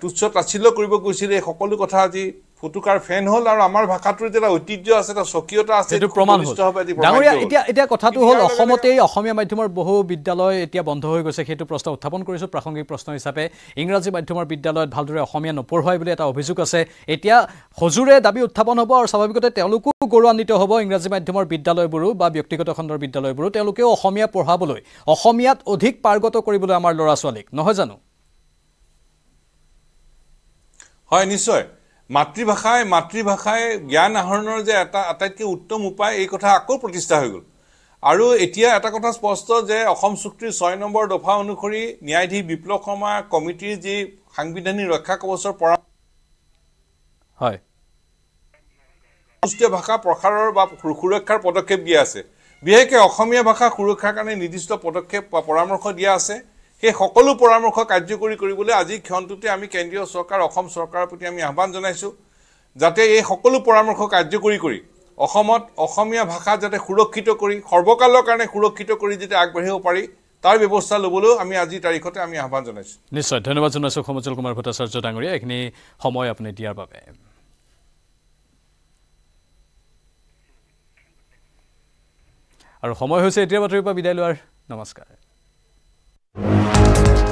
তুচ্ছ তাচ্ছিল্য কৰিব গৈছিল এই সকলো কথা আজি ফুটুকাৰ ফেন হ'ল আৰু আমাৰ ভাষাটোৰ যেটা ঐতিহ্য আছে এটা স্বকীয়তা আছে সেইটো প্ৰমাণ হ'ল ডাঙৰীয়া এতিয়া এতিয়া কথাটো হ'ল অসমতেই অসমীয়া মাধ্যমৰ বহু বিদ্যালয় এতিয়া বন্ধ হৈ গৈছে সেইটো প্ৰশ্ন উত্থাপন কৰিছোঁ প্ৰাসংগিক প্ৰশ্ন হিচাপে ইংৰাজী মাধ্যমৰ বিদ্যালয়ত ভালদৰে অসমীয়া নপঢ়ুৱাই বুলি এটা অভিযোগ আছে এতিয়া সজোৰে দাবী উত্থাপন হ'ব আৰু স্বাভাৱিকতে তেওঁলোকো গৌৰৱান্বিত হ'ব ইংৰাজী মাধ্যমৰ বিদ্যালয়বোৰো বা ব্যক্তিগত খণ্ডৰ বিদ্যালয়বোৰো তেওঁলোকেও অসমীয়া পঢ়াবলৈ অসমীয়াত অধিক পাৰ্গত কৰিবলৈ আমাৰ ল'ৰা ছোৱালীক নহয় জানো হয় নিশ্চয় মাতৃভাষাই মাতৃভাষাই জ্ঞান আহৰণৰ যে এটা আটাইতকৈ উত্তম উপায় এই কথা আকৌ প্ৰতিষ্ঠা হৈ গ'ল আৰু এতিয়া এটা কথা স্পষ্ট যে অসম চুক্তিৰ ছয় নম্বৰ দফা অনুসৰি ন্যায়াধীশ বিপ্লৱ শৰ্মা কমিটিৰ যি সাংবিধানিক ৰক্ষা কবচৰ পৰা হয় ভাষা প্ৰসাৰৰ বা সুৰক্ষাৰ পদক্ষেপ দিয়া আছে বিশেষকৈ অসমীয়া ভাষা সুৰক্ষাৰ কাৰণে নিৰ্দিষ্ট পদক্ষেপ বা পৰামৰ্শ দিয়া আছে সেই সকলো পৰামৰ্শ কাৰ্যকৰী কৰিবলৈ আজি ক্ষণটোতে আমি কেন্দ্ৰীয় চৰকাৰ অসম চৰকাৰৰ প্ৰতি আমি আহ্বান জনাইছোঁ যাতে এই সকলো পৰামৰ্শ কাৰ্যকৰী কৰি অসমত অসমীয়া ভাষা যাতে সুৰক্ষিত কৰি সৰ্বকালৰ কাৰণে সুৰক্ষিত কৰি যাতে আগবাঢ়িব পাৰি তাৰ ব্যৱস্থা ল'বলৈও আমি আজি তাৰিখতে আমি আহ্বান জনাইছোঁ নিশ্চয় ধন্যবাদ জনাইছোঁ সমজল কুমাৰ ভট্টাচাৰ্য ডাঙৰীয়া এইখিনি সময় আপুনি দিয়াৰ বাবে আৰু সময় হৈছে এতিয়া বাতৰিৰ পৰা বিদায় লোৱাৰ নমস্কাৰ Música